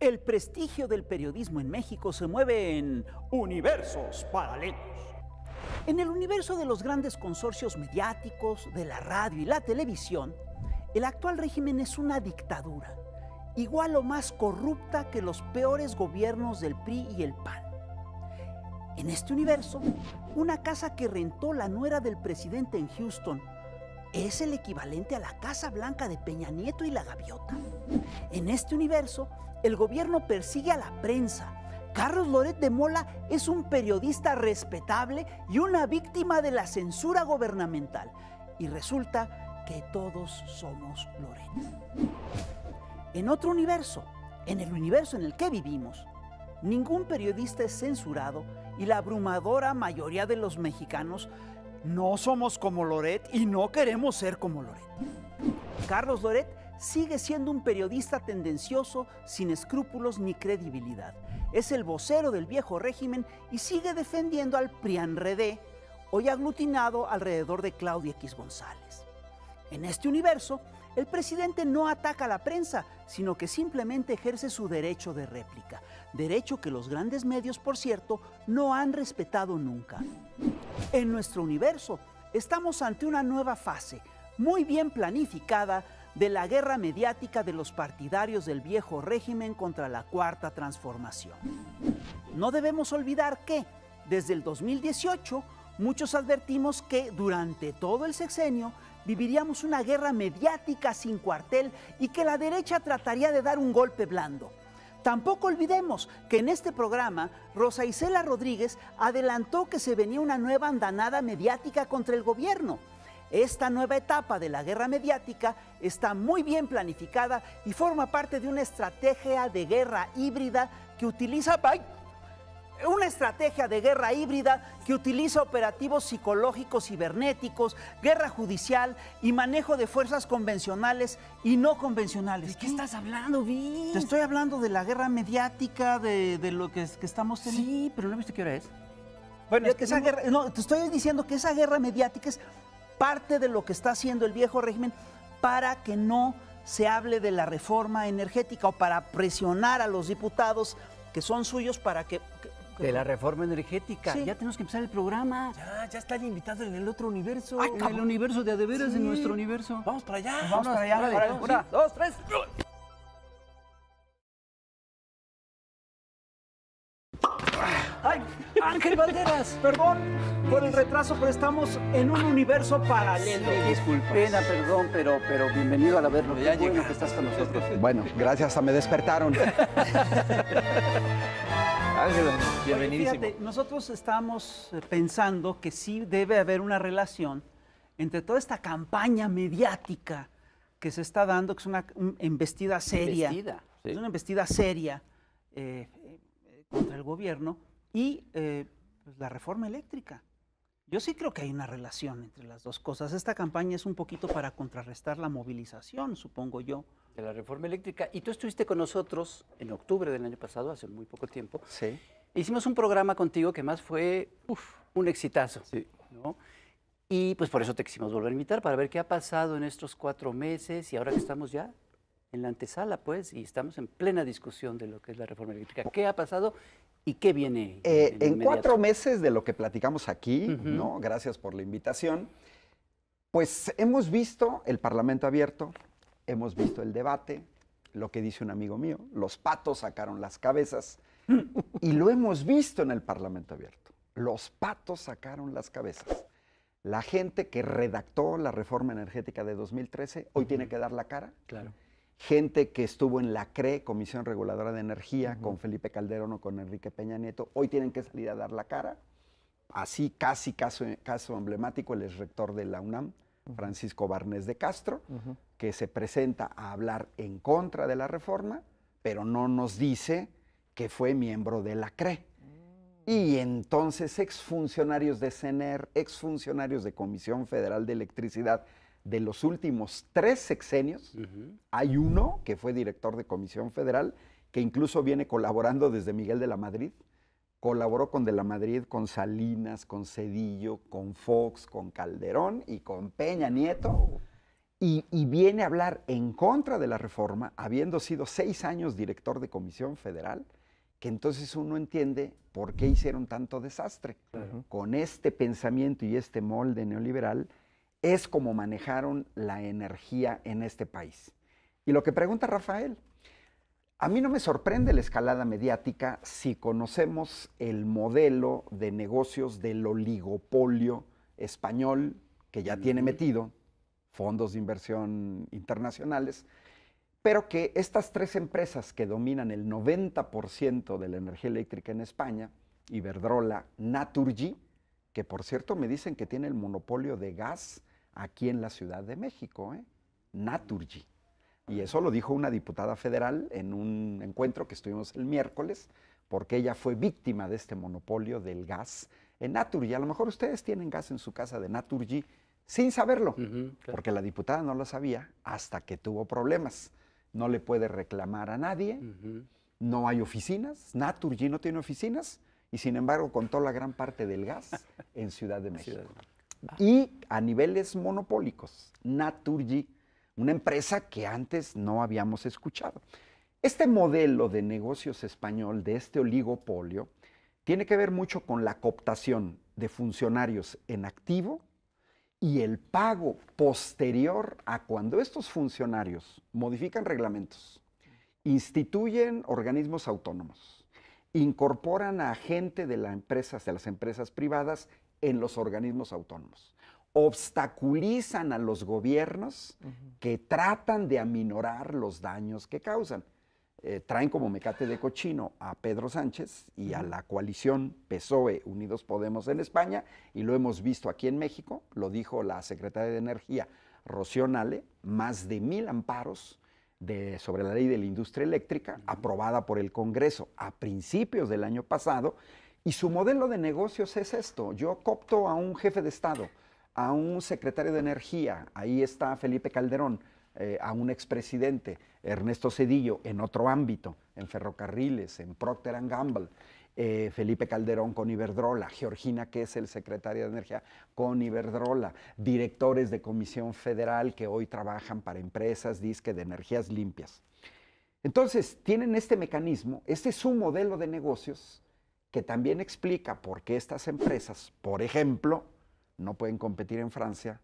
El prestigio del periodismo en México se mueve en universos paralelos. En el universo de los grandes consorcios mediáticos, de la radio y la televisión, el actual régimen es una dictadura, igual o más corrupta que los peores gobiernos del PRI y el PAN. En este universo, una casa que rentó la nuera del presidente en Houston es el equivalente a la Casa Blanca de Peña Nieto y la Gaviota. En este universo, el gobierno persigue a la prensa. Carlos Loret de Mola es un periodista respetable y una víctima de la censura gubernamental. Y resulta que todos somos Loret. En otro universo, en el universo en el que vivimos, ningún periodista es censurado y la abrumadora mayoría de los mexicanos no somos como Loret y no queremos ser como Loret. Carlos Loret sigue siendo un periodista tendencioso, sin escrúpulos ni credibilidad. Es el vocero del viejo régimen y sigue defendiendo al Prian hoy aglutinado alrededor de Claudia X González. En este universo, el presidente no ataca a la prensa, sino que simplemente ejerce su derecho de réplica derecho que los grandes medios, por cierto, no han respetado nunca. En nuestro universo estamos ante una nueva fase, muy bien planificada, de la guerra mediática de los partidarios del viejo régimen contra la cuarta transformación. No debemos olvidar que, desde el 2018, muchos advertimos que durante todo el sexenio viviríamos una guerra mediática sin cuartel y que la derecha trataría de dar un golpe blando Tampoco olvidemos que en este programa Rosa Isela Rodríguez adelantó que se venía una nueva andanada mediática contra el gobierno. Esta nueva etapa de la guerra mediática está muy bien planificada y forma parte de una estrategia de guerra híbrida que utiliza una estrategia de guerra híbrida que utiliza operativos psicológicos cibernéticos, guerra judicial y manejo de fuerzas convencionales y no convencionales. ¿De qué estás hablando, Vin? Te estoy hablando de la guerra mediática, de, lo que, estamos teniendo. Sí, pero no viste qué hora es. Bueno, es esa guerra, no, te estoy diciendo que esa guerra mediática es parte de lo que está haciendo el viejo régimen para que no se hable de la reforma energética o para presionar a los diputados que son suyos para que de la reforma energética. Ya tenemos que empezar el programa. Ya, ya está el invitado en el otro universo. en el universo de adeveras, en nuestro universo. Vamos para allá. Pues vamos, para allá. Una, dos, tres. ¡Ay! Ángel Valderas, perdón por el retraso, pero estamos en un universo paralelo. Sí, Pena, perdón, pero, pero bienvenido a la verlo. Ya bueno que estás con nosotros. Bueno, gracias, a me despertaron. nosotros estamos eh, pensando que sí debe haber una relación entre toda esta campaña mediática que se está dando, que es una embestida seria. Es una embestida seria eh, eh, contra el gobierno y pues, la reforma eléctrica. Yo sí creo que hay una relación entre las dos cosas. Esta campaña es un poquito para contrarrestar la movilización, supongo yo, de la reforma eléctrica. Y tú estuviste con nosotros en octubre del año pasado, hace muy poco tiempo. Sí. Hicimos un programa contigo que más fue un exitazo. Sí. Y pues por eso te quisimos volver a invitar para ver qué ha pasado en estos cuatro meses y ahora que estamos ya en la antesala, pues, y estamos en plena discusión de lo que es la reforma eléctrica. ¿Qué ha pasado y qué viene? en, eh, cuatro meses de lo que platicamos aquí, ¿no? Gracias por la invitación. Pues hemos visto el Parlamento abierto, hemos visto el debate, lo que dice un amigo mío, los patos sacaron las cabezas y lo hemos visto en el Parlamento Abierto. Los patos sacaron las cabezas. La gente que redactó la reforma energética de 2013 hoy tiene que dar la cara. Claro. Gente que estuvo en la CRE, Comisión Reguladora de Energía, con Felipe Calderón o con Enrique Peña Nieto, hoy tienen que salir a dar la cara. Así, casi caso, caso emblemático, el rector de la UNAM, Francisco Barnés de Castro, que se presenta a hablar en contra de la reforma, pero no nos dice que fue miembro de la CRE. Mm. Y entonces exfuncionarios de CENER, exfuncionarios de Comisión Federal de Electricidad, de los últimos tres sexenios, hay uno que fue director de Comisión Federal, que incluso viene colaborando desde Miguel de la Madrid, Colaboró con De la Madrid, con Salinas, con Cedillo, con Fox, con Calderón y con Peña Nieto. Y, viene a hablar en contra de la reforma, habiendo sido seis años director de Comisión Federal, que entonces uno entiende por qué hicieron tanto desastre. Con este pensamiento y este molde neoliberal es como manejaron la energía en este país. Y lo que pregunta Rafael, a mí no me sorprende la escalada mediática si conocemos el modelo de negocios del oligopolio español que ya tiene metido fondos de inversión internacionales, pero que estas tres empresas que dominan el 90% de la energía eléctrica en España, Iberdrola, Naturgy, que por cierto me dicen que tiene el monopolio de gas aquí en la Ciudad de México, ¿eh? Naturgy. Y eso lo dijo una diputada federal en un encuentro que estuvimos el miércoles, porque ella fue víctima de este monopolio del gas en Naturgy. A lo mejor ustedes tienen gas en su casa de Naturgy sin saberlo, porque la diputada no lo sabía hasta que tuvo problemas. No le puede reclamar a nadie, no hay oficinas, Naturgy no tiene oficinas y sin embargo contó la gran parte del gas en Ciudad de México. Y a niveles monopólicos, Naturgy una empresa que antes no habíamos escuchado. Este modelo de negocios español, de este oligopolio, tiene que ver mucho con la cooptación de funcionarios en activo y el pago posterior a cuando estos funcionarios modifican reglamentos, instituyen organismos autónomos, incorporan a gente de, las empresas, de las empresas privadas en los organismos autónomos obstaculizan a los gobiernos que tratan de aminorar los daños que causan. Eh, traen como mecate de cochino a Pedro Sánchez y a la coalición PSOE Unidos Podemos en España, y lo hemos visto aquí en México, lo dijo la secretaria de Energía, Rocío Nale, más de mil amparos sobre la ley de la industria eléctrica, aprobada por el Congreso a principios del año pasado, y su modelo de negocios es esto, yo copto a un jefe de Estado, a un secretario de Energía, ahí está Felipe Calderón, eh, a un expresidente, Ernesto Cedillo, en otro ámbito, en ferrocarriles, en Procter Gamble, eh, Felipe Calderón con Iberdrola, Georgina, que es el secretario de Energía, con Iberdrola, directores de Comisión Federal que hoy trabajan para empresas, disque de energías limpias. Entonces, tienen este mecanismo, este es un modelo de negocios que también explica por qué estas empresas, por ejemplo, no pueden competir en Francia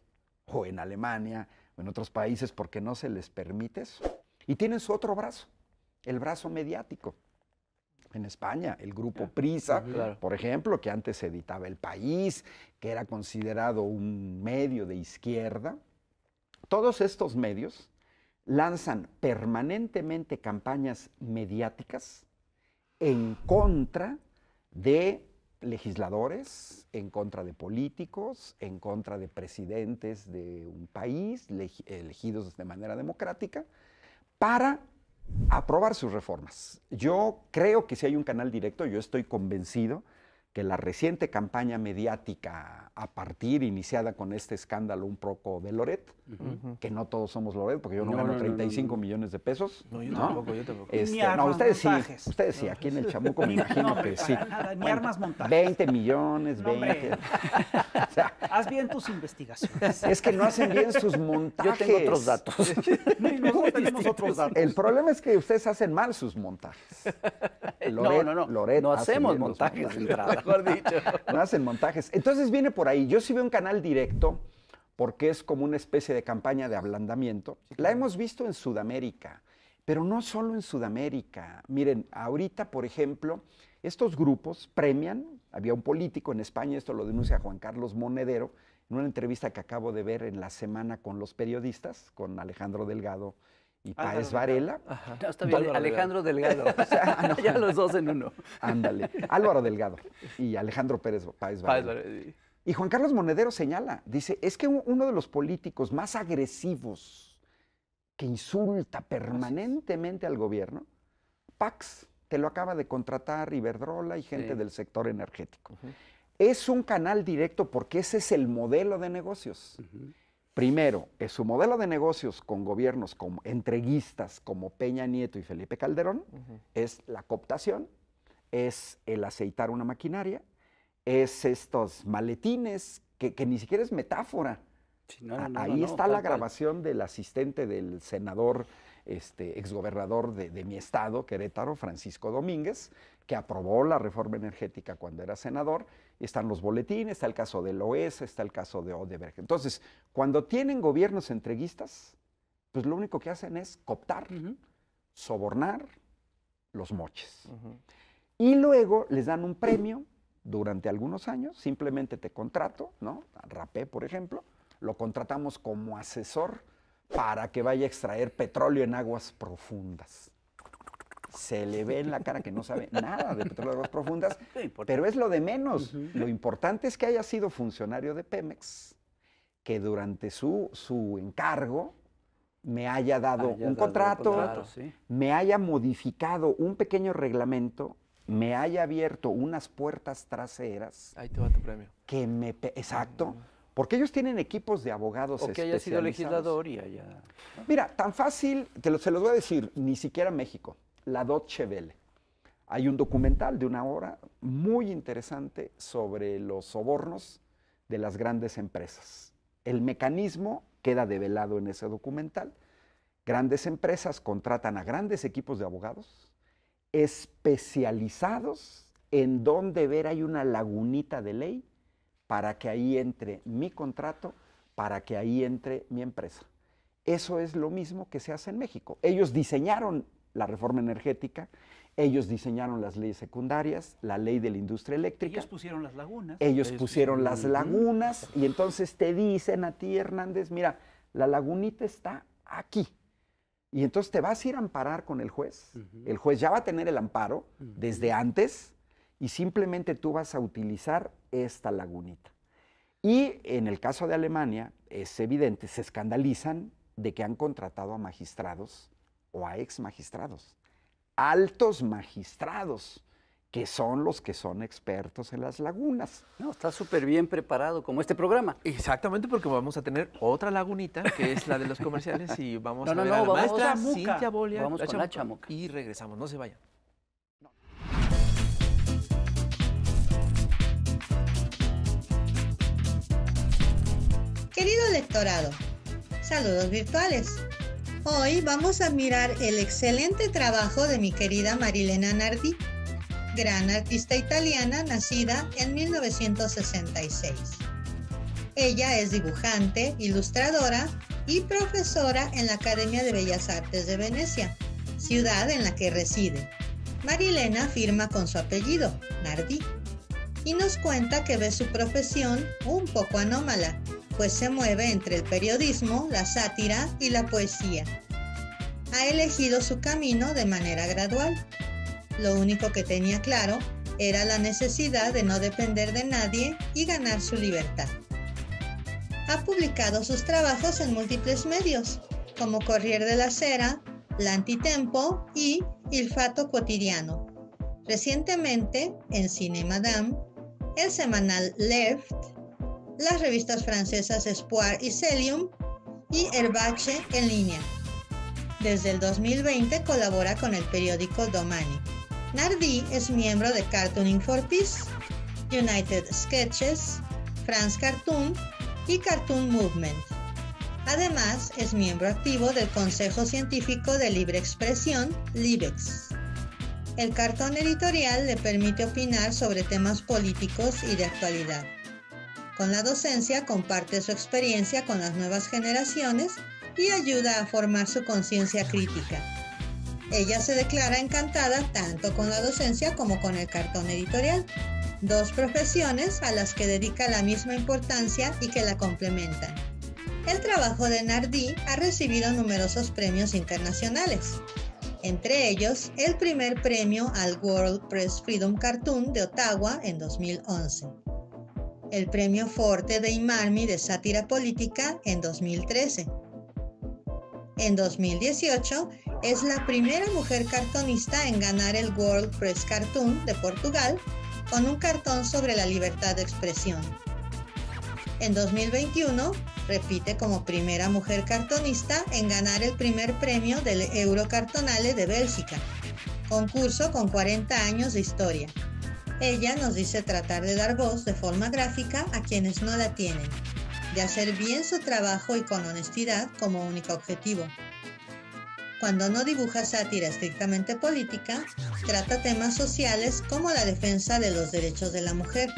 o en Alemania o en otros países porque no se les permite eso. Y tienen su otro brazo, el brazo mediático. En España, el grupo Prisa, por ejemplo, que antes editaba El País, que era considerado un medio de izquierda. Todos estos medios lanzan permanentemente campañas mediáticas en contra de legisladores, en contra de políticos, en contra de presidentes de un país elegidos de manera democrática, para aprobar sus reformas. Yo creo que si hay un canal directo, yo estoy convencido que la reciente campaña mediática a partir iniciada con este escándalo un poco de Loret, que no todos somos Loret, porque yo no, gano 35 millones de pesos. No, yo tampoco, yo tampoco. Este, no, ustedes sí, ustedes sí, aquí en el Chamuco me imagino que sí. armas 20 millones, 20. Haz bien tus investigaciones. Es que no hacen bien sus montajes. Yo tengo otros datos. Este, tenemos otros este, datos. El problema es que ustedes hacen mal sus montajes. Loret, no, no, no. Loret no hacemos montajes de entrada mejor dicho. No hacen montajes. Entonces viene por ahí. Yo sí veo un canal directo porque es como una especie de campaña de ablandamiento. La hemos visto en Sudamérica, pero no solo en Sudamérica. Miren, ahorita, por ejemplo, estos grupos premian, había un político en España, esto lo denuncia Juan Carlos Monedero, en una entrevista que acabo de ver en la semana con los periodistas, con Alejandro Delgado y Páez ah, Varela. Alejandro Delgado. Ah, ya los dos en uno. Ándale. Álvaro Delgado y Alejandro Pérez Varela. Y Juan Carlos Monedero señala, dice, es que uno de los políticos más agresivos que insulta permanentemente al gobierno, Pax, te lo acaba de contratar Iberdrola y gente del sector energético. Es un canal directo porque ese es el modelo de negocios. Primero, es su modelo de negocios con gobiernos como entreguistas como Peña Nieto y Felipe Calderón, es la cooptación, es el aceitar una maquinaria, es estos maletines, que, ni siquiera es metáfora. Ahí está la grabación del asistente del senador, este, exgobernador de mi estado, Querétaro, Francisco Domínguez, que aprobó la reforma energética cuando era senador están los boletines, está el caso del OES, está el caso de Odebrecht. Entonces, cuando tienen gobiernos entreguistas, pues lo único que hacen es cooptar, sobornar los moches. Y luego les dan un premio durante algunos años, simplemente te contrato, ¿no? Rapé, por ejemplo, lo contratamos como asesor para que vaya a extraer petróleo en aguas profundas se le ve en la cara que no sabe nada de petróleo profundas, pero es lo de menos. Lo importante es que haya sido funcionario de Pemex, que durante su, encargo me haya dado un contrato, me haya modificado un pequeño reglamento, me haya abierto unas puertas traseras. Ahí te va tu premio. exacto. Porque ellos tienen equipos de abogados o que haya sido legislador y haya... Mira, tan fácil, te se los voy a decir, ni siquiera México la Deutsche Welle. Hay un documental de una hora muy interesante sobre los sobornos de las grandes empresas. El mecanismo queda develado en ese documental. Grandes empresas contratan a grandes equipos de abogados especializados en dónde ver hay una lagunita de ley para que ahí entre mi contrato, para que ahí entre mi empresa. Eso es lo mismo que se hace en México. Ellos diseñaron la reforma energética, ellos diseñaron las leyes secundarias, la ley de la industria eléctrica. Ellos pusieron las lagunas. Ellos, pusieron, las lagunas y entonces te dicen a ti, Hernández, mira, la lagunita está aquí. Y entonces te vas a ir a amparar con el juez. El juez ya va a tener el amparo desde antes y simplemente tú vas a utilizar esta lagunita. Y en el caso de Alemania, es evidente, se escandalizan de que han contratado a magistrados o a ex magistrados, altos magistrados que son los que son expertos en las lagunas. No, está súper bien preparado como este programa. Exactamente, porque vamos a tener otra lagunita, que es la de los comerciales, y vamos a ver a la Cintia Vamos Y regresamos, no se vayan. Querido electorado, saludos virtuales. Hoy vamos a mirar el excelente trabajo de mi querida Marilena Nardi, gran artista italiana nacida en 1966. Ella es dibujante, ilustradora y profesora en la Academia de Bellas Artes de Venecia, ciudad en la que reside. Marilena firma con su apellido, Nardi, y nos cuenta que ve su profesión un poco anómala, pues se mueve entre el periodismo, la sátira y la poesía. Ha elegido su camino de manera gradual. Lo único que tenía claro era la necesidad de no depender de nadie y ganar su libertad. Ha publicado sus trabajos en múltiples medios, como Corrier de la Cera, L'Antitempo y Il Fato Quotidiano. Recientemente, en Cine Madame, el semanal Left las revistas francesas Espoir y Celium y Herbache en línea. Desde el 2020 colabora con el periódico Domani. Nardi es miembro de Cartooning for Peace, United Sketches, France Cartoon y Cartoon Movement. Además, es miembro activo del Consejo Científico de Libre Expresión, LIBEX. El cartón editorial le permite opinar sobre temas políticos y de actualidad. Con la docencia comparte su experiencia con las nuevas generaciones y ayuda a formar su conciencia crítica. Ella se declara encantada tanto con la docencia como con el cartón editorial, dos profesiones a las que dedica la misma importancia y que la complementan. El trabajo de Nardi ha recibido numerosos premios internacionales, entre ellos el primer premio al World Press Freedom Cartoon de Ottawa en 2011 el Premio Forte de Imarmi de Sátira Política en 2013. En 2018 es la primera mujer cartonista en ganar el World Press Cartoon de Portugal con un cartón sobre la libertad de expresión. En 2021 repite como primera mujer cartonista en ganar el primer premio del Eurocartonale de Bélgica, concurso con 40 años de historia. Ella nos dice tratar de dar voz de forma gráfica a quienes no la tienen, de hacer bien su trabajo y con honestidad como único objetivo. Cuando no dibuja sátira estrictamente política, trata temas sociales como la defensa de los derechos de la mujer,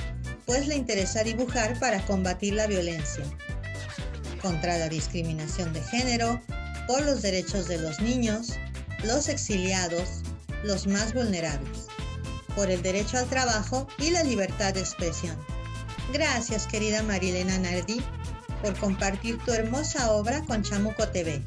pues le interesa dibujar para combatir la violencia contra la discriminación de género, por los derechos de los niños, los exiliados, los más vulnerables por el derecho al trabajo y la libertad de expresión. Gracias, querida Marilena Nardi, por compartir tu hermosa obra con Chamuco TV.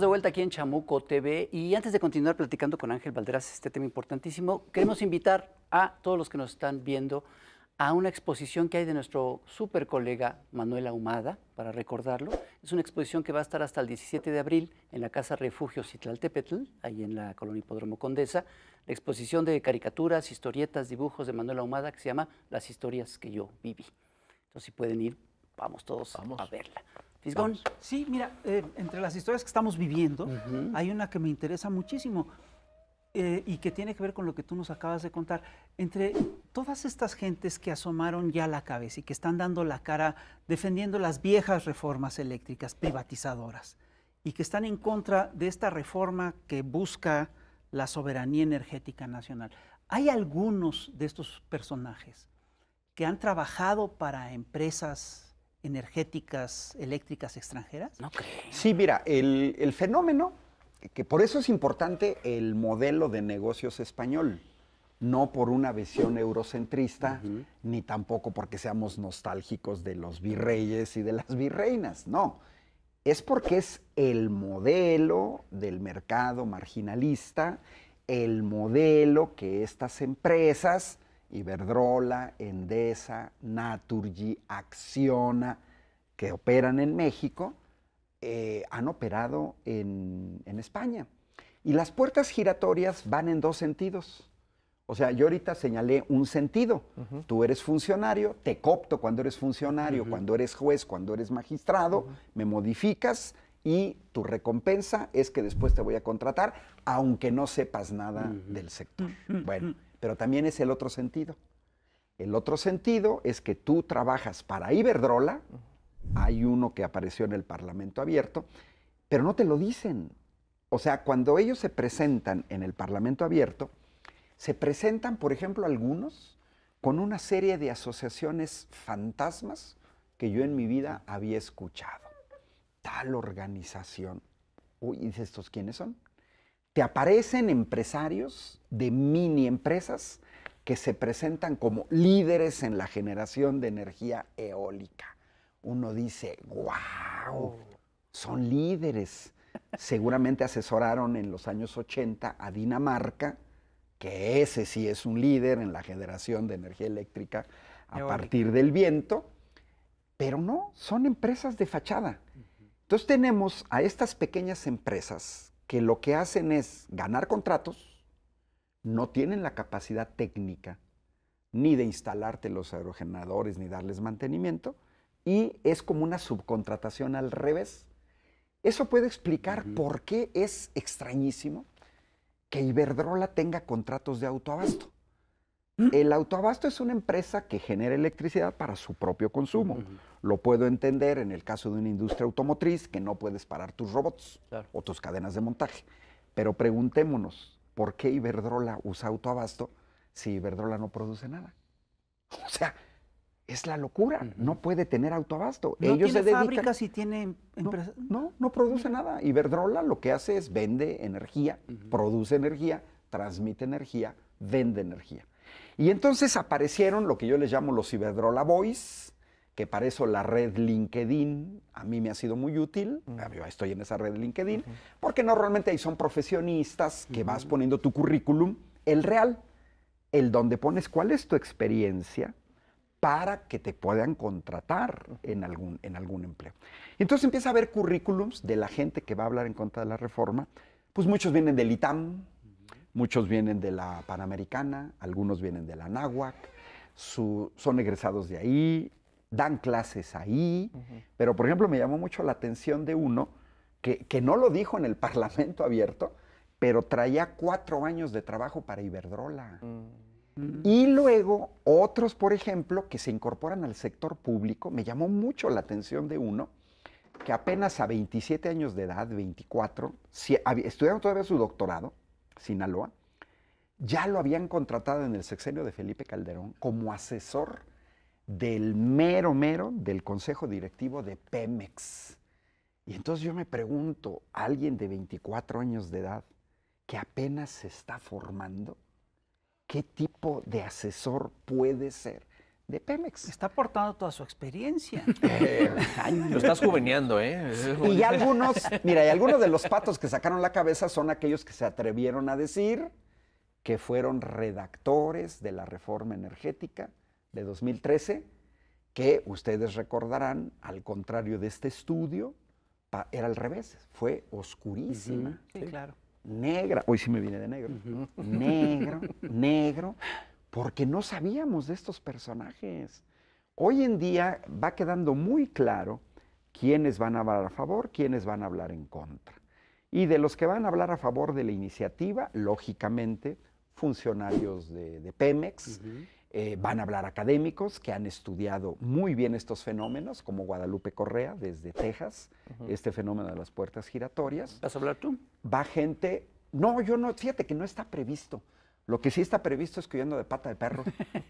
de vuelta aquí en Chamuco TV y antes de continuar platicando con Ángel Valderas este tema importantísimo, queremos invitar a todos los que nos están viendo a una exposición que hay de nuestro super colega Manuel Ahumada, para recordarlo. Es una exposición que va a estar hasta el 17 de abril en la Casa Refugio Citlaltepetl, ahí en la colonia Hipódromo Condesa. La exposición de caricaturas, historietas, dibujos de Manuel Ahumada que se llama Las historias que yo viví. Entonces, si pueden ir, vamos todos a verla. Sí, mira, eh, entre las historias que estamos viviendo, hay una que me interesa muchísimo. Eh, y que tiene que ver con lo que tú nos acabas de contar. Entre todas estas gentes que asomaron ya la cabeza y que están dando la cara defendiendo las viejas reformas eléctricas privatizadoras y que están en contra de esta reforma que busca la soberanía energética nacional, hay algunos de estos personajes que han trabajado para empresas energéticas eléctricas extranjeras? Sí, mira, el, fenómeno, que por eso es importante el modelo de negocios español, no por una visión eurocentrista, ni tampoco porque seamos nostálgicos de los virreyes y de las virreinas, no. Es porque es el modelo del mercado marginalista, el modelo que estas empresas Iberdrola, Endesa, Naturgy, Acciona, que operan en México, eh, han operado en, España. Y las puertas giratorias van en dos sentidos. O sea, yo ahorita señalé un sentido. Tú eres funcionario, te copto cuando eres funcionario, cuando eres juez, cuando eres magistrado, me modificas y tu recompensa es que después te voy a contratar, aunque no sepas nada del sector. Bueno, pero también es el otro sentido. El otro sentido es que tú trabajas para Iberdrola, hay uno que apareció en el Parlamento Abierto, pero no te lo dicen. O sea, cuando ellos se presentan en el Parlamento Abierto, se presentan, por ejemplo, algunos con una serie de asociaciones fantasmas que yo en mi vida había escuchado. Tal organización. Uy, estos quiénes son? te aparecen empresarios de mini empresas que se presentan como líderes en la generación de energía eólica. Uno dice, wow, son líderes. Seguramente asesoraron en los años 80 a Dinamarca, que ese sí es un líder en la generación de energía eléctrica a partir del viento, pero no, son empresas de fachada. Entonces tenemos a estas pequeñas empresas que lo que hacen es ganar contratos, no tienen la capacidad técnica ni de instalarte los aerogeneradores ni darles mantenimiento, y es como una subcontratación al revés. Eso puede explicar por qué es extrañísimo que Iberdrola tenga contratos de autoabasto. ¿Mm? El autoabasto es una empresa que genera electricidad para su propio consumo. Lo puedo entender en el caso de una industria automotriz que no puedes parar tus robots o tus cadenas de montaje. Pero preguntémonos, ¿por qué Iberdrola usa autoabasto si Iberdrola no produce nada? O sea, es la locura. No puede tener autoabasto. No Ellos tiene se fábricas y tiene empresas. No, no, produce nada. Iberdrola lo que hace es vende energía, produce energía, transmite energía, vende energía y entonces aparecieron lo que yo les llamo los Iberdrola Boys, que para eso la red LinkedIn a mí me ha sido muy útil. Yo estoy en esa red LinkedIn, porque normalmente ahí son profesionistas que vas poniendo tu currículum, el real, el donde pones cuál es tu experiencia para que te puedan contratar en algún, en algún empleo. Entonces empieza a ver currículums de la gente que va a hablar en contra de la reforma. Pues muchos vienen del ITAM, Muchos vienen de la Panamericana, algunos vienen de la Náhuac, son egresados de ahí, dan clases ahí, pero por ejemplo me llamó mucho la atención de uno que, no lo dijo en el Parlamento abierto, pero traía cuatro años de trabajo para Iberdrola. Mm. Y luego otros, por ejemplo, que se incorporan al sector público, me llamó mucho la atención de uno que apenas a 27 años de edad, 24, si, todavía su doctorado, Sinaloa, ya lo habían contratado en el sexenio de Felipe Calderón como asesor del mero mero del consejo directivo de Pemex. Y entonces yo me pregunto, alguien de 24 años de edad que apenas se está formando, ¿qué tipo de asesor puede ser de Pemex. Está aportando toda su experiencia. Eh, lo estás juveneando, ¿eh? Y algunos, mira, y algunos de los patos que sacaron la cabeza son aquellos que se atrevieron a decir que fueron redactores de la reforma energética de 2013, que ustedes recordarán, al contrario de este estudio, era al revés, fue oscurísima. sí, claro. Negra, hoy sí me viene de negro. Negro, negro porque no sabíamos de estos personajes. Hoy en día va quedando muy claro quiénes van a hablar a favor, quiénes van a hablar en contra. Y de los que van a hablar a favor de la iniciativa, lógicamente, funcionarios de, Pemex, eh, van a hablar académicos que han estudiado muy bien estos fenómenos, como Guadalupe Correa desde Texas, este fenómeno de las puertas giratorias. ¿Vas a hablar tú? Va gente, no, yo no, fíjate que no está previsto. Lo que sí está previsto es que yo de pata de perro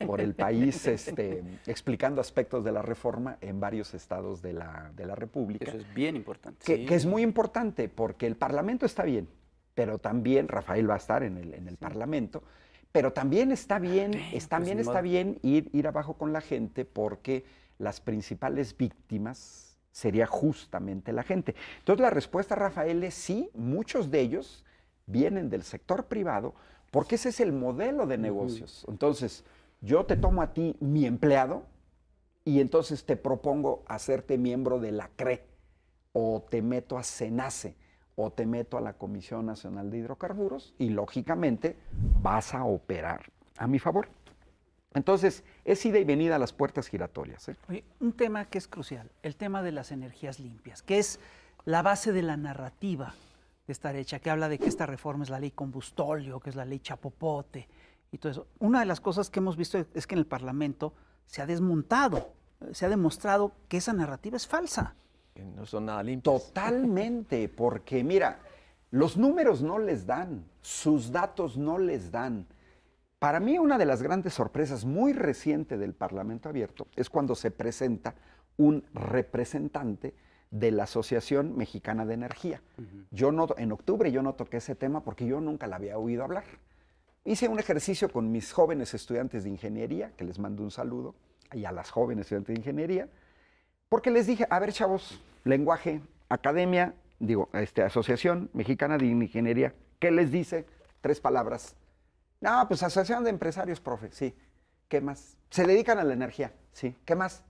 por el país, este, explicando aspectos de la reforma en varios estados de la, República. Eso es bien importante. Que, es muy importante porque el Parlamento está bien, pero también Rafael va a estar en el, Parlamento, pero también está bien, ah, pues está, bien, bien ir, ir abajo con la gente porque las principales víctimas sería justamente la gente. Entonces la respuesta, Rafael, es sí, muchos de ellos vienen del sector privado, porque ese es el modelo de negocios. Entonces, yo te tomo a ti mi empleado y entonces te propongo hacerte miembro de la CRE o te meto a CENACE o te meto a la Comisión Nacional de Hidrocarburos y lógicamente vas a operar a mi favor. Entonces, es ida y venida a las puertas giratorias. ¿eh? un tema que es crucial, el tema de las energías limpias, que es la base de la narrativa de estar hecha, que habla de que esta reforma es la ley combustolio, que es la ley chapopote y todo eso. Una de las cosas que hemos visto es que en el Parlamento se ha desmontado, se ha demostrado que esa narrativa es falsa. No son nada limpios. Totalmente, porque mira, los números no les dan, sus datos no les dan. Para mí una de las grandes sorpresas muy reciente del Parlamento Abierto es cuando se presenta un representante de la Asociación Mexicana de Energía. Yo no, en octubre yo no toqué ese tema porque yo nunca la había oído hablar. Hice un ejercicio con mis jóvenes estudiantes de ingeniería, que les mando un saludo, y a las jóvenes estudiantes de ingeniería, porque les dije, a ver chavos, lenguaje, academia, digo, este, Asociación Mexicana de Ingeniería, ¿qué les dice? Tres palabras. No, pues Asociación de Empresarios, profe, sí. ¿Qué más? Se dedican a la energía, sí. ¿Qué más?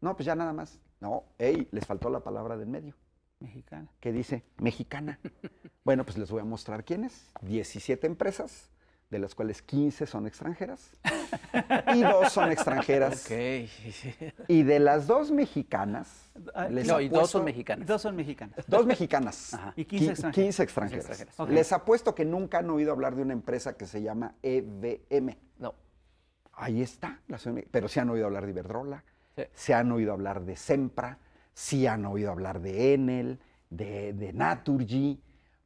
No, pues ya nada más. No, hey, les faltó la palabra del medio. Mexicana. ¿Qué dice mexicana. bueno, pues les voy a mostrar quiénes. 17 empresas, de las cuales 15 son extranjeras y dos son extranjeras. Ok. y de las dos mexicanas. Ah, no, y dos son mexicanas. Dos son mexicanas. Dos mexicanas. Y 15 extranjeras. 15 extranjeras. Les apuesto que nunca han oído hablar de una empresa que se llama EBM. No. Ahí está. pero sí han oído hablar de Iberdrola se han oído hablar de Sempra, sí han oído hablar de Enel, de, Naturgy,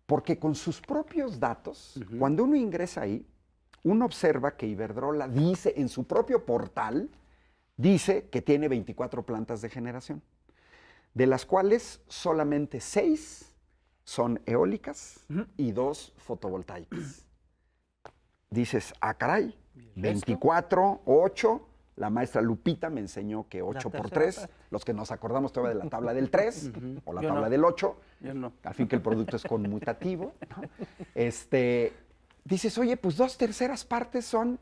porque con sus propios datos, cuando uno ingresa ahí, uno observa que Iberdrola dice en su propio portal, dice que tiene 24 plantas de generación, de las cuales solamente 6 son eólicas y 2 fotovoltaicas. Dices, ah, caray, 24, 8, la maestra Lupita me enseñó que 8 por 3, los que nos acordamos todavía de la tabla del 3 o la tabla del 8, al fin que el producto es conmutativo, este, dices, oye, pues dos terceras partes son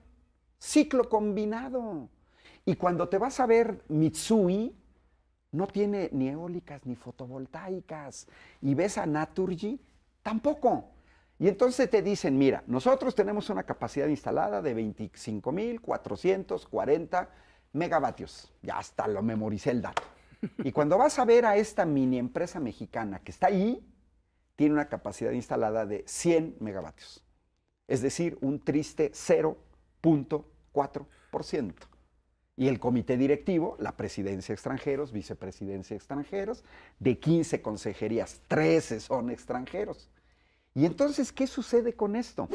ciclo combinado. Y cuando te vas a ver Mitsui, no tiene ni eólicas ni fotovoltaicas. Y ves a Naturgy, tampoco. Y entonces te dicen, mira, nosotros tenemos una capacidad instalada de 25.440 megavatios. Ya hasta lo memoricé el dato. Y cuando vas a ver a esta mini empresa mexicana que está ahí, tiene una capacidad instalada de 100 megavatios. Es decir, un triste 0.4%. Y el comité directivo, la presidencia extranjeros, vicepresidencia extranjeros, de 15 consejerías, 13 son extranjeros. Y entonces, ¿qué sucede con esto?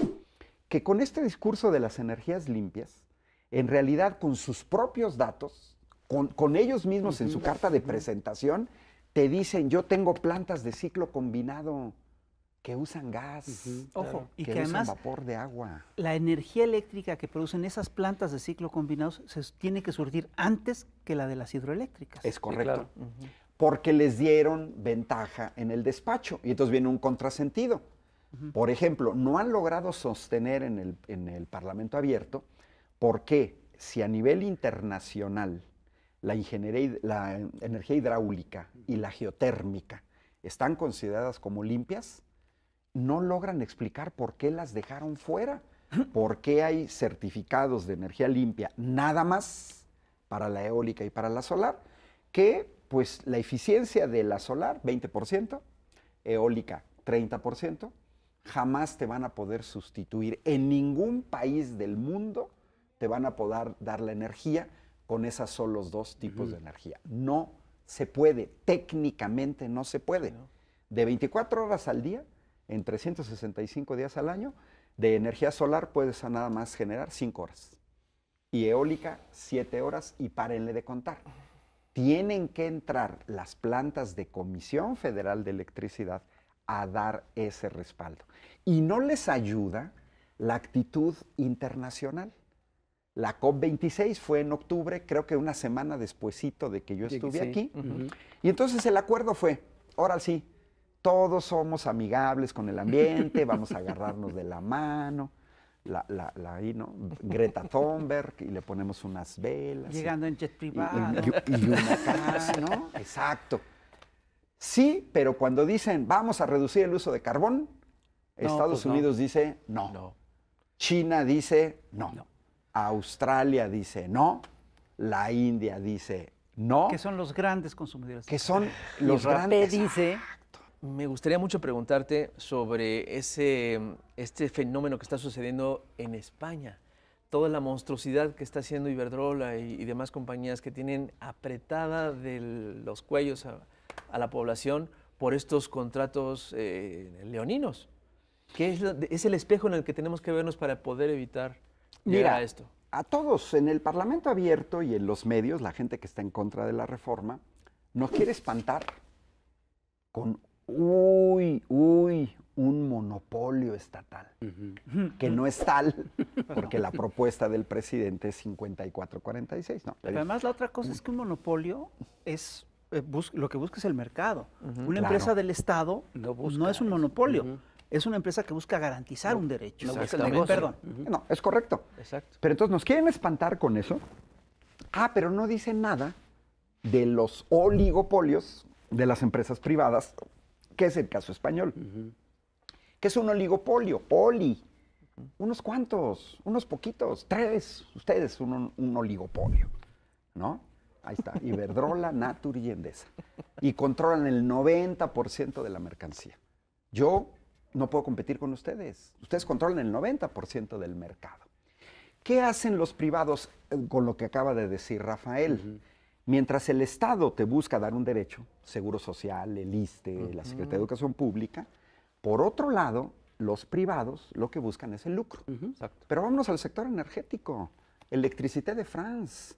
Que con este discurso de las energías limpias, en realidad con sus propios datos, con, ellos mismos en su carta de presentación, te dicen, yo tengo plantas de ciclo combinado que usan gas, y que, usan vapor de agua. La energía eléctrica que producen esas plantas de ciclo combinado se tiene que surtir antes que la de las hidroeléctricas. Es correcto. Porque les dieron ventaja en el despacho y entonces viene un contrasentido. Por ejemplo, no han logrado sostener en el, Parlamento abierto por qué si a nivel internacional la, ingeniería, la energía hidráulica y la geotérmica están consideradas como limpias, no logran explicar por qué las dejaron fuera, por qué hay certificados de energía limpia nada más para la eólica y para la solar, que pues la eficiencia de la solar, 20%, eólica, 30%, jamás te van a poder sustituir. En ningún país del mundo te van a poder dar la energía con esos solos dos tipos de energía. No se puede, técnicamente no se puede. De 24 horas al día, en 365 días al año, de energía solar puedes a nada más generar 5 horas. Y eólica, 7 horas y párenle de contar. Tienen que entrar las plantas de Comisión Federal de Electricidad a dar ese respaldo. Y no les ayuda la actitud internacional. La COP26 fue en octubre, creo que una semana despuesito de que yo estuve aquí. Y entonces el acuerdo fue, ahora sí, todos somos amigables con el ambiente, vamos a agarrarnos de la mano. La, la, la Greta Thunberg, y le ponemos unas velas. Llegando en jet privado. ¿no? Exacto. Sí, pero cuando dicen vamos a reducir el uso de carbón, pues Estados Unidos dice no. China dice no. Australia dice no. La India dice no. Que son los grandes consumidores. Que son los y grandes. dice. Me gustaría mucho preguntarte sobre ese, este fenómeno que está sucediendo en España. Toda la monstruosidad que está haciendo Iberdrola y, y demás compañías que tienen apretada de los cuellos a, a la población por estos contratos eh, leoninos, que es, el espejo en el que tenemos que vernos para poder evitar Mira, a esto. A todos, en el Parlamento abierto y en los medios, la gente que está en contra de la reforma, nos quiere espantar con, uy, uy, un monopolio estatal, que no es tal, porque la propuesta del presidente es 54-46. No, Pero además la otra cosa es que un monopolio es eh, lo que busca es el mercado. una empresa del Estado no, es un monopolio. Es una empresa que busca garantizar un derecho. No, No, es correcto. Pero entonces nos quieren espantar con eso. Ah, pero no dice nada de los oligopolios de las empresas privadas, que es el caso español. ¿Qué es un oligopolio? Poli. Unos cuantos, unos poquitos, tres, ustedes, un, un oligopolio, ¿no? Ahí está, Iberdrola, Natur y Endesa. Y controlan el 90% de la mercancía. Yo no puedo competir con ustedes. Ustedes controlan el 90% del mercado. ¿Qué hacen los privados eh, con lo que acaba de decir Rafael? Mientras el Estado te busca dar un derecho, Seguro Social, el ISTE, la Secretaría de Educación Pública, por otro lado, los privados lo que buscan es el lucro. Pero vámonos al sector energético. Electricité de France.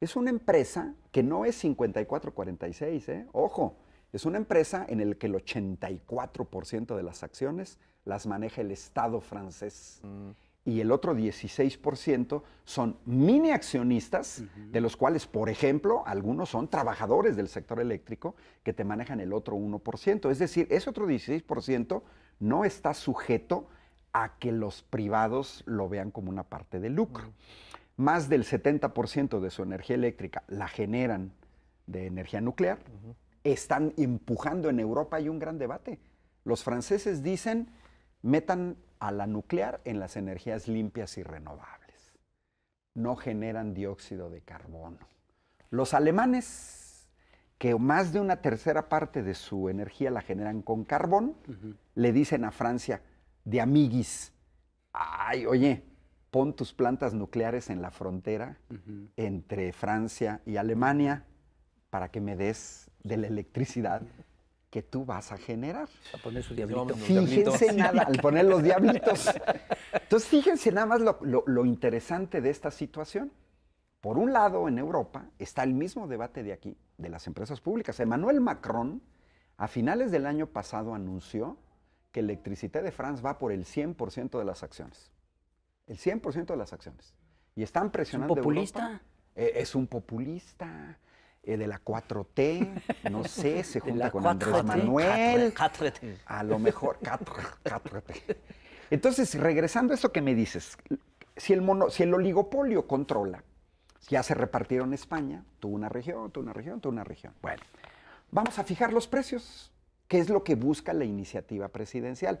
Es una empresa que no es 54-46, ¿eh? ojo, es una empresa en la que el 84% de las acciones las maneja el Estado francés. Mm. Y el otro 16% son mini accionistas, de los cuales, por ejemplo, algunos son trabajadores del sector eléctrico que te manejan el otro 1%. Es decir, ese otro 16% no está sujeto a que los privados lo vean como una parte de lucro. Mm más del 70% de su energía eléctrica la generan de energía nuclear, están empujando en Europa, hay un gran debate. Los franceses dicen, metan a la nuclear en las energías limpias y renovables. No generan dióxido de carbono. Los alemanes, que más de una tercera parte de su energía la generan con carbón, le dicen a Francia, de amiguis, ay, oye, pon tus plantas nucleares en la frontera entre Francia y Alemania para que me des de la electricidad que tú vas a generar. A poner sus diablitos. Fíjense nada, al poner los diablitos. Entonces, fíjense nada más lo, interesante de esta situación. Por un lado, en Europa está el mismo debate de aquí, de las empresas públicas. Emmanuel Macron, a finales del año pasado, anunció que Electricité de France va por el 100% de las acciones el 100% de las acciones. Y están presionando. Eh, ¿Es un populista? es eh, un populista de la 4T, no sé, se junta con Andrés Manuel. 4 A lo mejor 4T. Entonces, regresando a esto que me dices, si el, mono, si el oligopolio controla, ya se repartieron España, tú una región, tú una región, tú una región. Bueno, vamos a fijar los precios. ¿Qué es lo que busca la iniciativa presidencial?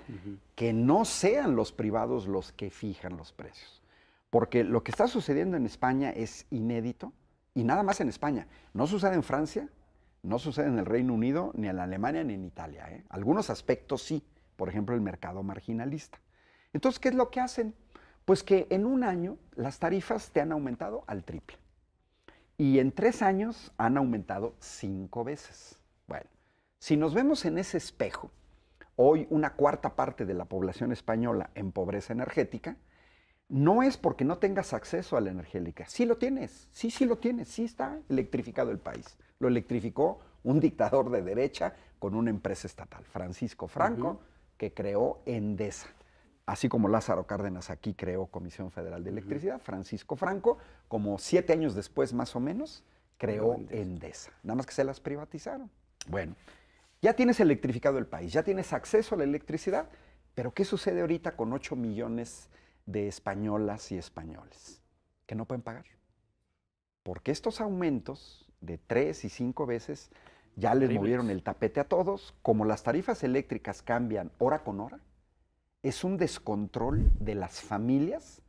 Que no sean los privados los que fijan los precios. Porque lo que está sucediendo en España es inédito y nada más en España. No sucede en Francia, no sucede en el Reino Unido, ni en Alemania, ni en Italia. ¿eh? Algunos aspectos sí, por ejemplo el mercado marginalista. Entonces, ¿qué es lo que hacen? Pues que en un año las tarifas te han aumentado al triple. Y en tres años han aumentado cinco veces. Si nos vemos en ese espejo, hoy una cuarta parte de la población española en pobreza energética, no es porque no tengas acceso a la energía eléctrica. Sí lo tienes, sí, sí lo tienes, sí está electrificado el país. Lo electrificó un dictador de derecha con una empresa estatal, Francisco Franco, que creó Endesa. Así como Lázaro Cárdenas aquí creó Comisión Federal de Electricidad, Francisco Franco, como siete años después más o menos, creó Endesa. Nada más que se las privatizaron. Bueno, ya tienes electrificado el país, ya tienes acceso a la electricidad, pero ¿qué sucede ahorita con 8 millones de españolas y españoles que no pueden pagar? Porque estos aumentos de 3 y 5 veces ya les movieron el tapete a todos, como las tarifas eléctricas cambian hora con hora, es un descontrol de las familias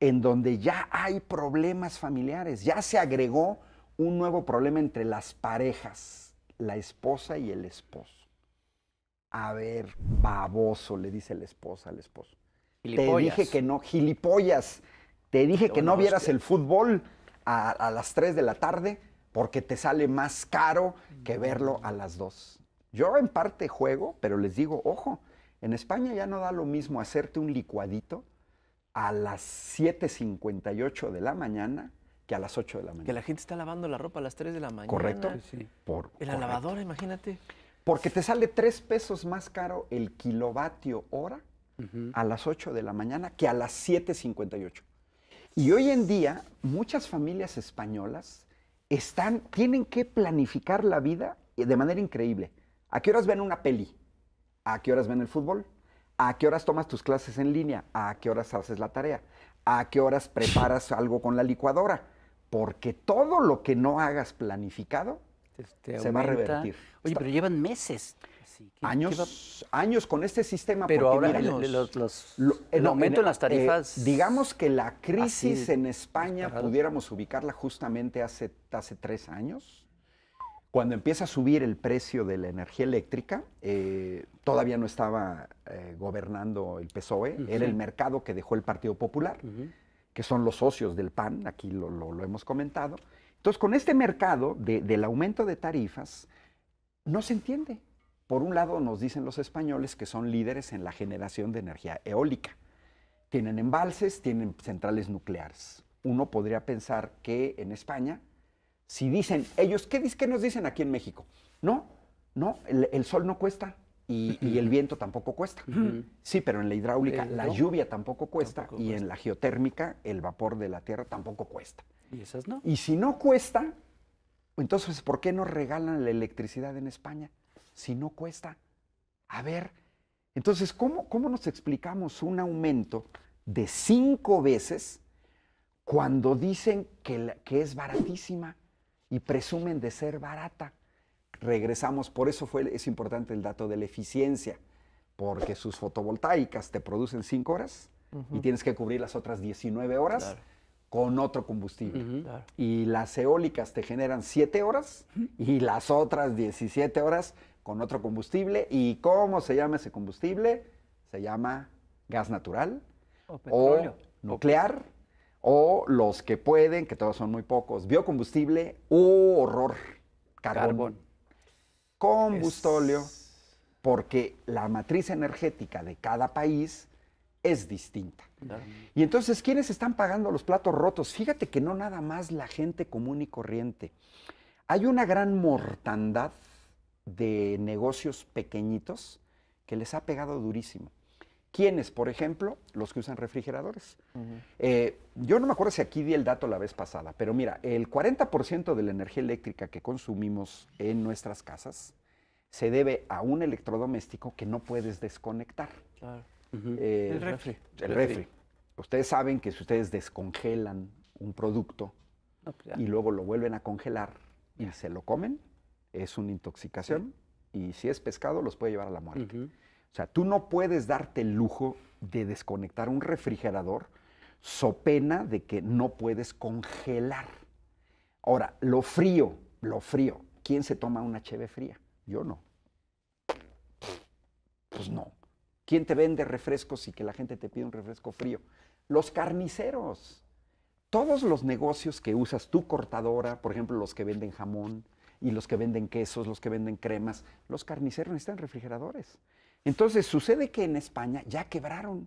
en donde ya hay problemas familiares, ya se agregó un nuevo problema entre las parejas la esposa y el esposo. A ver, baboso, le dice la esposa al esposo. Te dije que no, gilipollas. Te dije que no vieras el fútbol a, a, las 3 de la tarde porque te sale más caro que mm. verlo a las 2. Yo en parte juego, pero les digo, ojo, en España ya no da lo mismo hacerte un licuadito a las 7.58 de la mañana que a las 8 de la mañana. Que la gente está lavando la ropa a las 3 de la mañana. Correcto. Sí. Por, en la lavadora, imagínate. Porque te sale 3 pesos más caro el kilovatio hora a las 8 de la mañana que a las 7.58. Y hoy en día, muchas familias españolas están, tienen que planificar la vida eh, de manera increíble. ¿A qué horas ven una peli? ¿A qué horas ven el fútbol? ¿A qué horas tomas tus clases en línea? ¿A qué horas haces la tarea? ¿A qué horas preparas algo con la licuadora? porque todo lo que no hagas planificado se va a revertir. Oye, pero llevan meses. años, años con este sistema. Pero ahora el aumento en, las eh, tarifas. digamos que la crisis en España pudiéramos ubicarla justamente hace, hace tres años. Cuando empieza a subir el precio de la energía eléctrica, eh, todavía no estaba eh, gobernando el PSOE, era el mercado que dejó el Partido Popular que son los socios del PAN, aquí lo, hemos comentado. Entonces, con este mercado del aumento de tarifas, no se entiende. Por un lado, nos dicen los españoles que son líderes en la generación de energía eólica. Tienen embalses, tienen centrales nucleares. Uno podría pensar que en España, si dicen ellos, ¿qué, qué nos dicen aquí en México? No, no, el sol no cuesta, y, el viento tampoco cuesta. Sí, pero en la hidráulica la lluvia tampoco cuesta y en la geotérmica el vapor de la tierra tampoco cuesta. ¿Y esas no? Y si no cuesta, entonces ¿por qué no regalan la electricidad en España? Si no cuesta. A ver, entonces, ¿cómo, nos explicamos un aumento de cinco veces cuando dicen que, que es baratísima y presumen de ser barata? regresamos, por eso fue, es importante el dato de la eficiencia, porque sus fotovoltaicas te producen 5 horas y tienes que cubrir las otras 19 horas con otro combustible. Y las eólicas te generan 7 horas y las otras 17 horas con otro combustible. ¿Y cómo se llama ese combustible? Se llama gas natural o, nuclear. O los que pueden, que todos son muy pocos, biocombustible o horror, carbón con porque la matriz energética de cada país es distinta. Y entonces, ¿quiénes están pagando los platos rotos? Fíjate que no nada más la gente común y corriente. Hay una gran mortandad de negocios pequeñitos que les ha pegado durísimo. ¿Quiénes, por ejemplo? Los que usan refrigeradores. Eh, yo no me acuerdo si aquí di el dato la vez pasada, pero mira, el 40% de la energía eléctrica que consumimos en nuestras casas se debe a un electrodoméstico que no puedes desconectar. Eh, el refri. El refri. Ustedes saben que si ustedes descongelan un producto pues y luego lo vuelven a congelar y se lo comen, es una intoxicación. Y si es pescado, los puede llevar a la muerte. O sea, tú no puedes darte el lujo de desconectar un refrigerador so pena de que no puedes congelar. Ahora, lo frío, lo frío. ¿Quién se toma una cheve fría? Yo no. Pues no. ¿Quién te vende refrescos y que la gente te pide un refresco frío? Los carniceros. Todos los negocios que usas tu cortadora, por ejemplo, los que venden jamón y los que venden quesos, los que venden cremas, los carniceros necesitan refrigeradores. Entonces sucede que en España ya quebraron,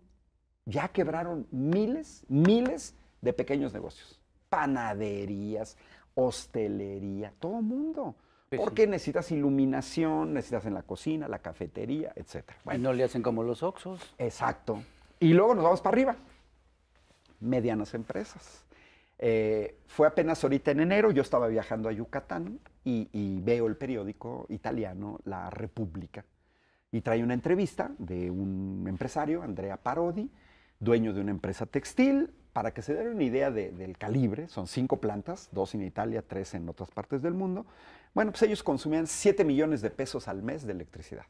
ya quebraron miles, miles de pequeños negocios, panaderías, hostelería, todo mundo. porque necesitas iluminación, necesitas en la cocina, la cafetería, etc. Bueno, y no le hacen como los oxos. Exacto. Y luego nos vamos para arriba. Medianas empresas. Eh, fue apenas ahorita en enero, yo estaba viajando a Yucatán y veo el periódico italiano La República y trae una entrevista de un empresario, Andrea Parodi, dueño de una empresa textil, para que se den una idea del calibre, son cinco plantas, dos en Italia, tres en otras partes del mundo. Bueno, pues ellos consumían 7 millones de pesos al mes de electricidad.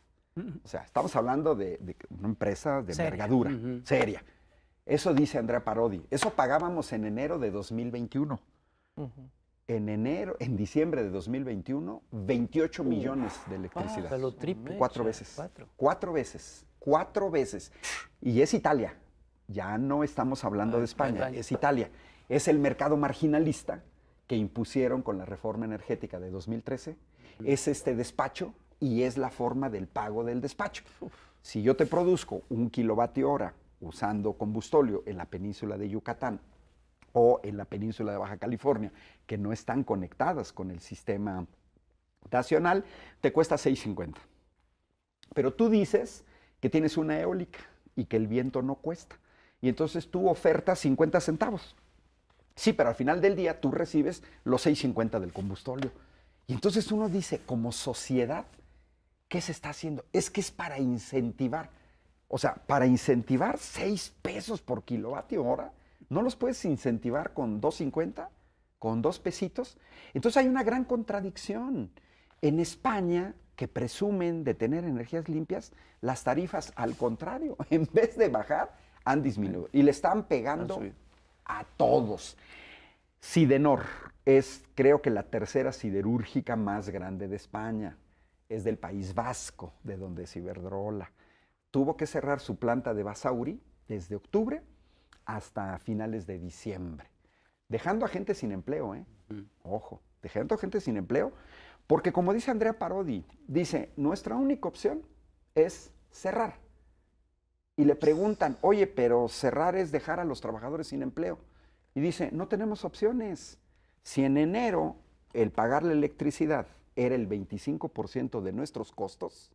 O sea, estamos hablando de, una empresa de seria. envergadura, seria. Eso dice Andrea Parodi. Eso pagábamos en enero de 2021 en enero, en diciembre de 2021, 28 millones de electricidad. Ah, lo triple. Cuatro veces. Cuatro. cuatro. veces. Cuatro veces. Y es Italia. Ya no estamos hablando ah, de España, es Italia. Es el mercado marginalista que impusieron con la reforma energética de 2013. Es este despacho y es la forma del pago del despacho. Si yo te produzco un kilovatio hora usando combustolio en la península de Yucatán o en la península de Baja California, que no están conectadas con el sistema nacional, te cuesta 6.50. Pero tú dices que tienes una eólica y que el viento no cuesta. Y entonces tú ofertas 50 centavos. Sí, pero al final del día tú recibes los 6.50 del combustorio. Y entonces uno dice, como sociedad, ¿qué se está haciendo? Es que es para incentivar. O sea, para incentivar 6 pesos por kilovatio hora ¿No los puedes incentivar con 2.50? ¿Con dos pesitos? Entonces hay una gran contradicción. En España, que presumen de tener energías limpias, las tarifas, al contrario, en vez de bajar, han disminuido. Y le están pegando a todos. Sidenor es, creo que, la tercera siderúrgica más grande de España. Es del País Vasco, de donde es Tuvo que cerrar su planta de Basauri desde octubre hasta finales de diciembre. Dejando a gente sin empleo, ¿eh? Mm. Ojo, dejando a gente sin empleo, porque como dice Andrea Parodi, dice, nuestra única opción es cerrar. Y le preguntan, oye, pero cerrar es dejar a los trabajadores sin empleo. Y dice, no tenemos opciones. Si en enero el pagar la electricidad era el 25% de nuestros costos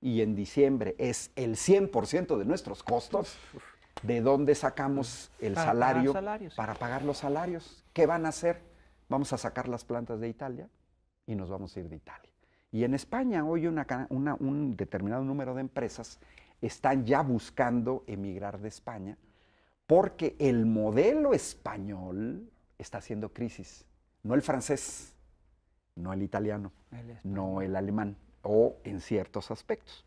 y en diciembre es el 100% de nuestros costos, ¿De dónde sacamos el salario para pagar los salarios? ¿Qué van a hacer? Vamos a sacar las plantas de Italia y nos vamos a ir de Italia. Y en España hoy un determinado número de empresas están ya buscando emigrar de España porque el modelo español está haciendo crisis. No el francés, no el italiano, no el alemán, o en ciertos aspectos.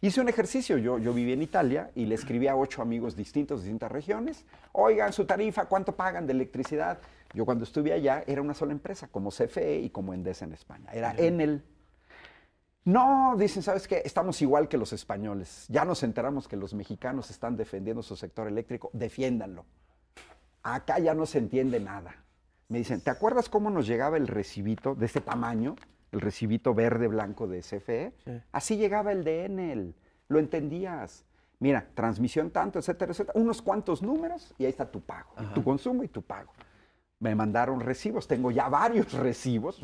Hice un ejercicio, yo, yo viví en Italia y le escribí a ocho amigos distintos, distintas regiones, oigan su tarifa, cuánto pagan de electricidad. Yo cuando estuve allá era una sola empresa, como CFE y como Endesa en España, era Enel. No, dicen, ¿sabes qué? Estamos igual que los españoles. Ya nos enteramos que los mexicanos están defendiendo su sector eléctrico, defiéndanlo. Acá ya no se entiende nada. Me dicen, ¿te acuerdas cómo nos llegaba el recibito de este tamaño el recibito verde blanco de CFE. Así llegaba el de Enel, lo entendías. Mira, transmisión tanto, etcétera, etcétera, unos cuantos números y ahí está tu pago, tu consumo y tu pago. Me mandaron recibos, tengo ya varios recibos.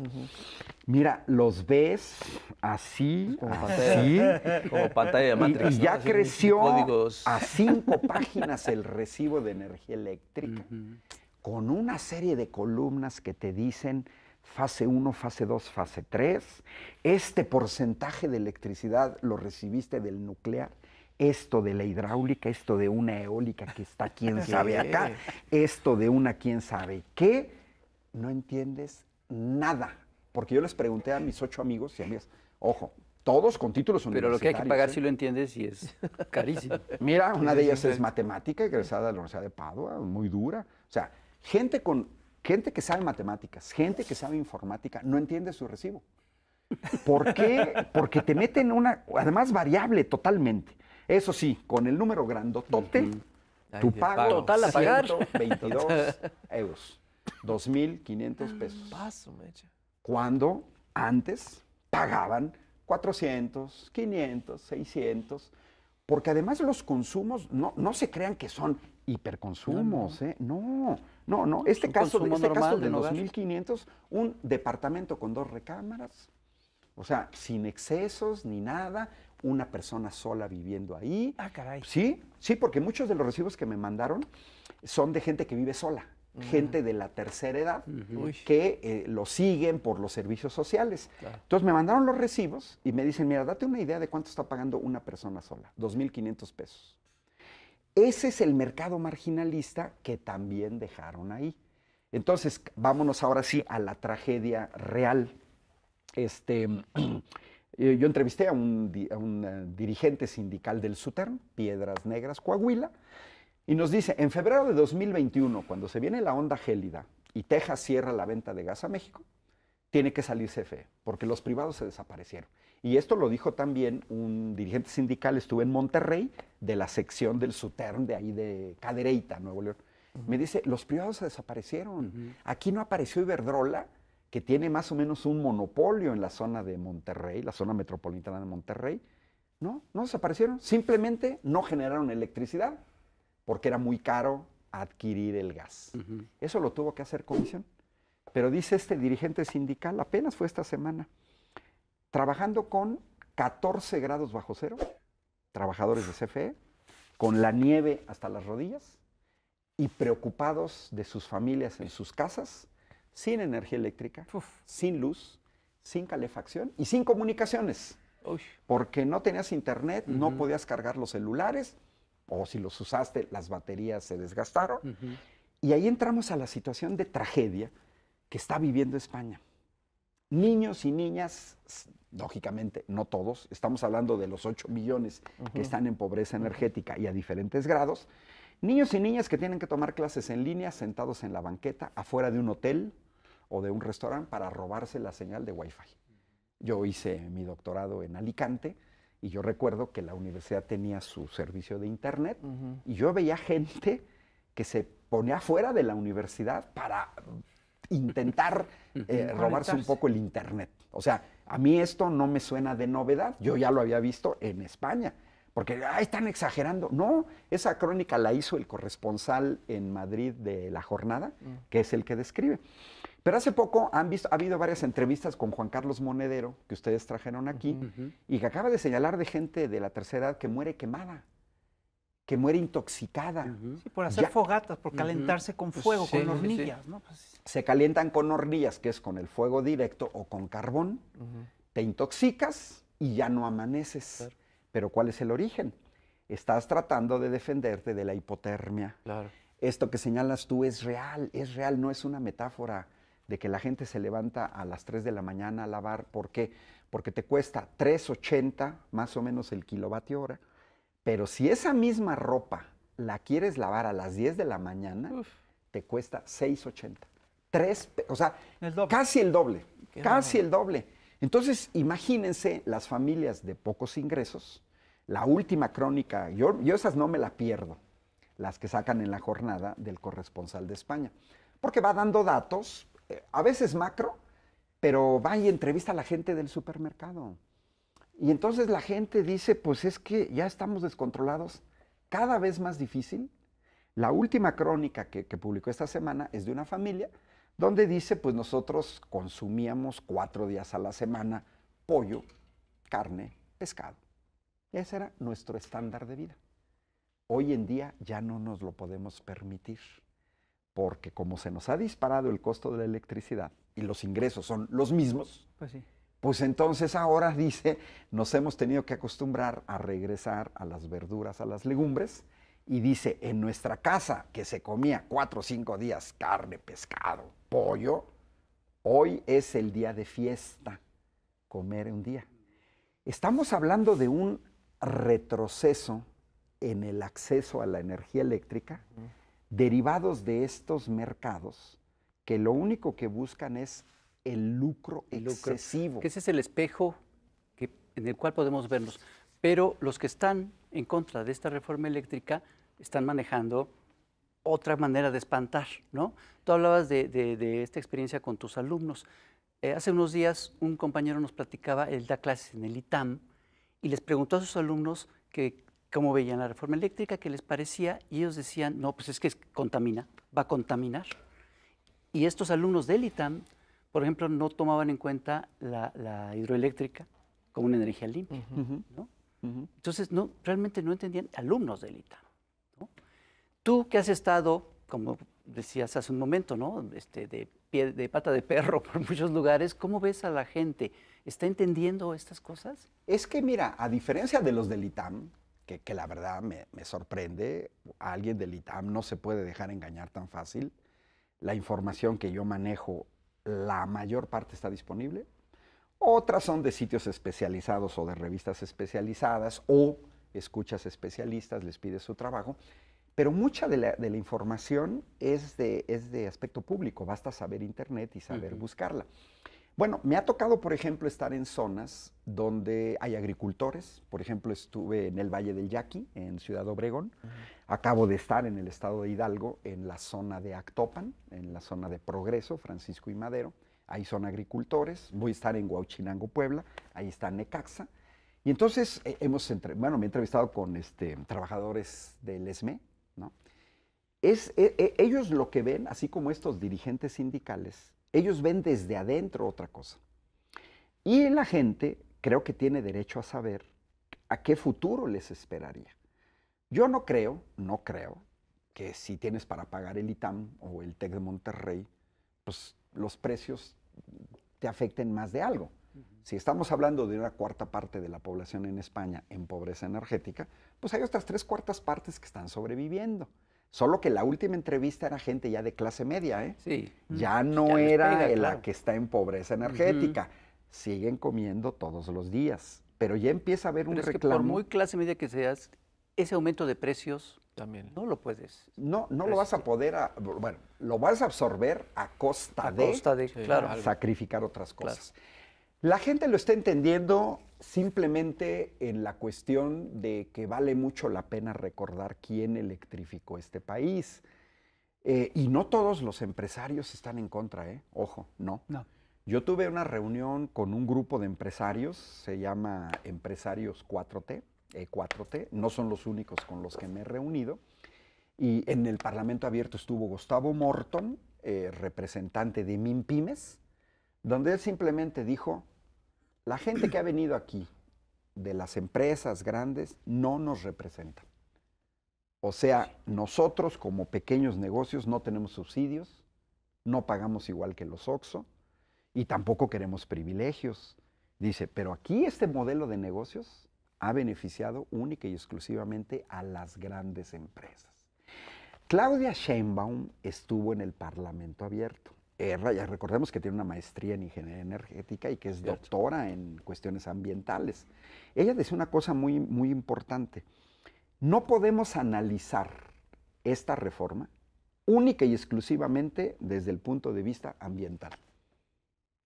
Mira, los ves así, así. como pantalla de matriz. Y, ya creció a cinco páginas el recibo de energía eléctrica, con una serie de columnas que te dicen fase 1, fase 2, fase 3. Este porcentaje de electricidad lo recibiste del nuclear. Esto de la hidráulica, esto de una eólica que está quién sabe acá, esto de una quién sabe qué, no entiendes nada. Porque yo les pregunté a mis ocho amigos y amigas, ojo, todos con títulos universitarios. Pero lo que hay que pagar, ¿eh? si lo entiendes, y es carísimo. Mira, una de ellas es matemática, egresada de la Universidad de Padua, muy dura. O sea, gente con gente que sabe matemáticas, gente que sabe informática, no entiende su recibo. ¿Por qué? Porque te meten una, además variable totalmente. Eso sí, con el número grandotote, tu pago, total a 22 euros, 2.500 pesos. Paso, echa. Cuando antes pagaban 400, 500, 600, porque además los consumos no, no se crean que son hiperconsumos, no, no. ¿eh? No, no, no. Este, este, caso, caso de los un departamento con dos recámaras, o sea, sin excesos ni nada, una persona sola viviendo ahí. Ah, caray. Sí, sí, porque muchos de los recibos que me mandaron son de gente que vive sola. Mm. Gente de la tercera edad que eh, lo siguen por los servicios sociales. Entonces me mandaron los recibos y me dicen: Mira, date una idea de cuánto está pagando una persona sola: 2.500 pesos. Ese es el mercado marginalista que también dejaron ahí. Entonces, vámonos ahora sí a la tragedia real. Este, eh, yo entrevisté a un, a un eh, dirigente sindical del Sutern, Piedras Negras, Coahuila, y nos dice, en febrero de 2021, cuando se viene la onda gélida y Texas cierra la venta de gas a México, tiene que salir CFE, porque los privados se desaparecieron. Y esto lo dijo también un dirigente sindical, estuve en Monterrey, de la sección del Sutern, de ahí de Cadereyta, Nuevo León. Me dice, los privados se desaparecieron. Aquí no apareció Iberdrola, que tiene más o menos un monopolio en la zona de Monterrey, la zona metropolitana de Monterrey. No, no desaparecieron. Simplemente no generaron electricidad porque era muy caro adquirir el gas. Eso lo tuvo que hacer comisión. Pero dice este dirigente sindical, apenas fue esta semana, trabajando con 14 grados bajo cero, trabajadores de CFE, con la nieve hasta las rodillas y preocupados de sus familias en sus casas, sin energía eléctrica, sin luz, sin calefacción y sin comunicaciones. Porque no tenías internet, no podías cargar los celulares, o si los usaste, las baterías se desgastaron. Y ahí entramos a la situación de tragedia que está viviendo España niños y niñas, lógicamente no todos, estamos hablando de los 8 millones que están en pobreza energética y a diferentes grados, niños y niñas que tienen que tomar clases en línea sentados en la banqueta afuera de un hotel o de un restaurante para robarse la señal de Wi-Fi. Yo hice mi doctorado en Alicante y yo recuerdo que la universidad tenía su servicio de internet y yo veía gente que se ponía afuera de la universidad para intentar eh, robarse un poco el Internet. O sea, a mí esto no me suena de novedad. Yo ya lo había visto en España, porque están exagerando. No, esa crónica la hizo el corresponsal en Madrid de La Jornada, mm. que es el que describe. Pero hace poco han visto, ha habido varias entrevistas con Juan Carlos Monedero, que ustedes trajeron aquí, y que acaba de señalar de gente de la tercera edad que muere quemada que muere intoxicada. Sí, por hacer fogatas, por calentarse con pues fuego, con hornillas. Pues se calientan con hornillas, que es con el fuego directo o con carbón. Te intoxicas y ya no amaneces. Pero ¿cuál es el origen? Estás tratando de defenderte de la hipotermia. Esto que señalas tú es real, es real, no es una metáfora de que la gente se levanta a las 3 de la mañana a lavar. ¿Por qué? Porque te cuesta 3.80 más o menos el kilovatio hora pero si esa misma ropa la quieres lavar a las 10 de la mañana, te cuesta 6.80. Tres, o sea, casi el doble, casi el doble. Entonces, imagínense las familias de pocos ingresos, la última crónica, yo, yo esas no me la pierdo, las que sacan en la jornada del corresponsal de España, porque va dando datos, eh, a veces macro, pero va y entrevista a la gente del supermercado. Y entonces la gente dice, pues es que ya estamos descontrolados, cada vez más difícil. La última crónica que, publicó esta semana es de una familia donde dice, pues nosotros consumíamos cuatro días a la semana pollo, carne, pescado. Ese era nuestro estándar de vida. Hoy en día ya no nos lo podemos permitir, porque como se nos ha disparado el costo de la electricidad y los ingresos son los mismos, pues sí. Pues entonces ahora dice, nos hemos tenido que acostumbrar a regresar a las verduras, a las legumbres, y dice, en nuestra casa que se comía cuatro o cinco días carne, pescado, pollo, hoy es el día de fiesta, comer un día. Estamos hablando de un retroceso en el acceso a la energía eléctrica derivados de estos mercados que lo único que buscan es el lucro excesivo. Que ese es el espejo en el cual podemos vernos. Pero los que están en contra de esta reforma eléctrica están manejando otra manera de espantar, ¿no? Tú hablabas de, esta experiencia con tus alumnos. Eh, hace unos días un compañero nos platicaba, él da clases en el ITAM, y les preguntó a sus alumnos que cómo veían la reforma eléctrica, qué les parecía, y ellos decían, no, pues es que contamina, va a contaminar. Y estos alumnos del ITAM por ejemplo, no tomaban en cuenta la, hidroeléctrica como una energía limpia. ¿no? Entonces, no, realmente no entendían alumnos del ITAM. Tú que has estado, como decías hace un momento, ¿no? este, de, pie, de pata de perro por muchos lugares, ¿cómo ves a la gente? ¿Está entendiendo estas cosas? Es que, mira, a diferencia de los del ITAM, que, la verdad me, me, sorprende, a alguien del ITAM no se puede dejar engañar tan fácil. La información que yo manejo la mayor parte está disponible. Otras son de sitios especializados o de revistas especializadas o escuchas especialistas, les pides su trabajo. Pero mucha de la, información es de, es de aspecto público, basta saber internet y saber buscarla. Bueno, me ha tocado, por ejemplo, estar en zonas donde hay agricultores. Por ejemplo, estuve en el Valle del Yaqui, en Ciudad Obregón. Acabo de estar en el estado de Hidalgo, en la zona de Actopan, en la zona de Progreso, Francisco y Madero. Ahí son agricultores. Voy a estar en Huachinango, Puebla. Ahí está Necaxa. Y entonces eh, hemos, bueno, me he entrevistado con este, trabajadores del ESME, Es, eh, eh, ellos lo que ven, así como estos dirigentes sindicales, ellos ven desde adentro otra cosa. Y la gente creo que tiene derecho a saber a qué futuro les esperaría. Yo no creo, no creo, que si tienes para pagar el ITAM o el TEC de Monterrey, pues los precios te afecten más de algo. Si estamos hablando de una cuarta parte de la población en España en pobreza energética, pues hay otras tres cuartas partes que están sobreviviendo. Solo que la última entrevista era gente ya de clase media, ¿eh? Sí. Ya no era la que está en pobreza energética. Siguen comiendo todos los días, pero ya empieza a haber un es Que por muy clase media que seas, ese aumento de precios también no lo puedes. No, no lo vas a este poder, bueno, lo vas a absorber a costa de, costa de sacrificar otras cosas. La gente lo está entendiendo simplemente en la cuestión de que vale mucho la pena recordar quién electrificó este país. Eh, y no todos los empresarios están en contra, ¿eh? Ojo, no. Yo tuve una reunión con un grupo de empresarios, se llama Empresarios 4T, 4T, eh, no son los únicos con los que me he reunido. Y en el Parlamento Abierto estuvo Gustavo Morton, eh, representante de MIMPIMES, donde él simplemente dijo, la gente que ha venido aquí de las empresas grandes no nos representa. O sea, nosotros como pequeños negocios no tenemos subsidios, no pagamos igual que los OXO y tampoco queremos privilegios. Dice, pero aquí este modelo de negocios ha beneficiado única y exclusivamente a las grandes empresas. Claudia Sheinbaum estuvo en el Parlamento Abierto eh, recordemos que tiene una maestría en ingeniería energética y que es doctora en cuestiones ambientales. Ella decía una cosa muy, muy importante. No podemos analizar esta reforma única y exclusivamente desde el punto de vista ambiental.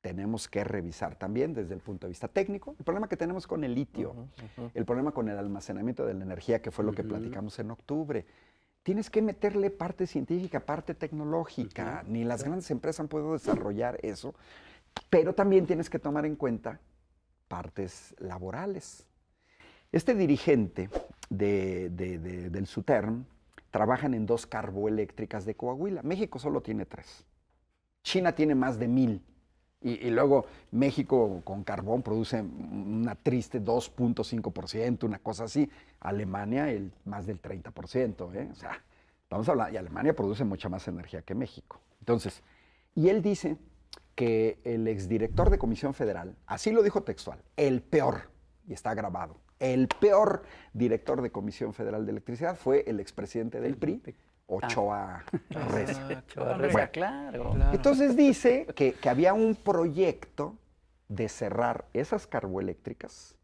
Tenemos que revisar también desde el punto de vista técnico el problema que tenemos con el litio, el problema con el almacenamiento de la energía, que fue lo que platicamos en octubre, tienes que meterle parte científica, parte tecnológica. Ni las grandes empresas han podido desarrollar eso, pero también tienes que tomar en cuenta partes laborales. Este dirigente del SUTERM trabajan en dos carboeléctricas de Coahuila. México solo tiene tres. China tiene más de mil. Y, luego México con carbón produce una triste 2.5%, una cosa así. Alemania el, más del 30%. ¿eh? O sea, vamos a hablar, y Alemania produce mucha más energía que México. Entonces, y él dice que el exdirector de Comisión Federal, así lo dijo textual, el peor, y está grabado, el peor director de Comisión Federal de Electricidad fue el expresidente del PRI, Ah. Ochoa Ochoa Reza, claro, Entonces dice que, había un proyecto de cerrar esas carboeléctricas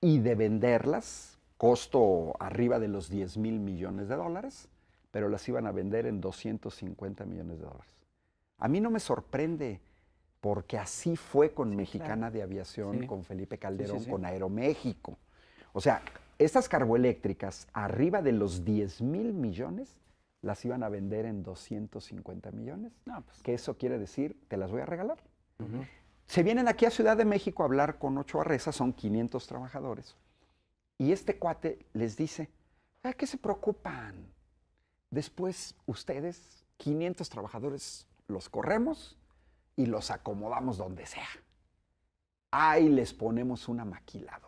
y de venderlas, costo arriba de los 10 mil millones de dólares, pero las iban a vender en 250 millones de dólares. A mí no me sorprende, porque así fue con Mexicana de Aviación, con Felipe Calderón, con Aeroméxico. O sea, estas carboeléctricas, arriba de los 10 mil millones, las iban a vender en 250 millones. Pues. Que eso quiere decir, te las voy a regalar. Se vienen aquí a Ciudad de México a hablar con ocho arrezas, son 500 trabajadores. Y este cuate les dice, ¿a qué se preocupan? Después ustedes, 500 trabajadores, los corremos y los acomodamos donde sea. Ahí les ponemos una maquiladora.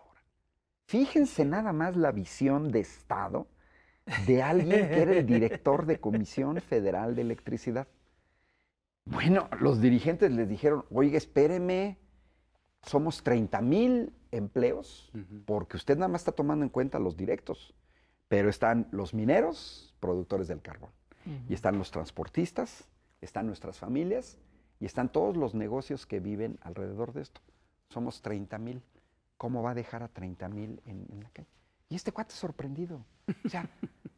Fíjense nada más la visión de Estado de alguien que era el director de Comisión Federal de Electricidad. Bueno, los dirigentes les dijeron, oiga, espéreme, somos 30 mil empleos, porque usted nada más está tomando en cuenta los directos, pero están los mineros, productores del carbón, y están los transportistas, están nuestras familias, y están todos los negocios que viven alrededor de esto. Somos 30 mil. ¿Cómo va a dejar a 30 mil en la calle? Y este cuate sorprendido. O sea,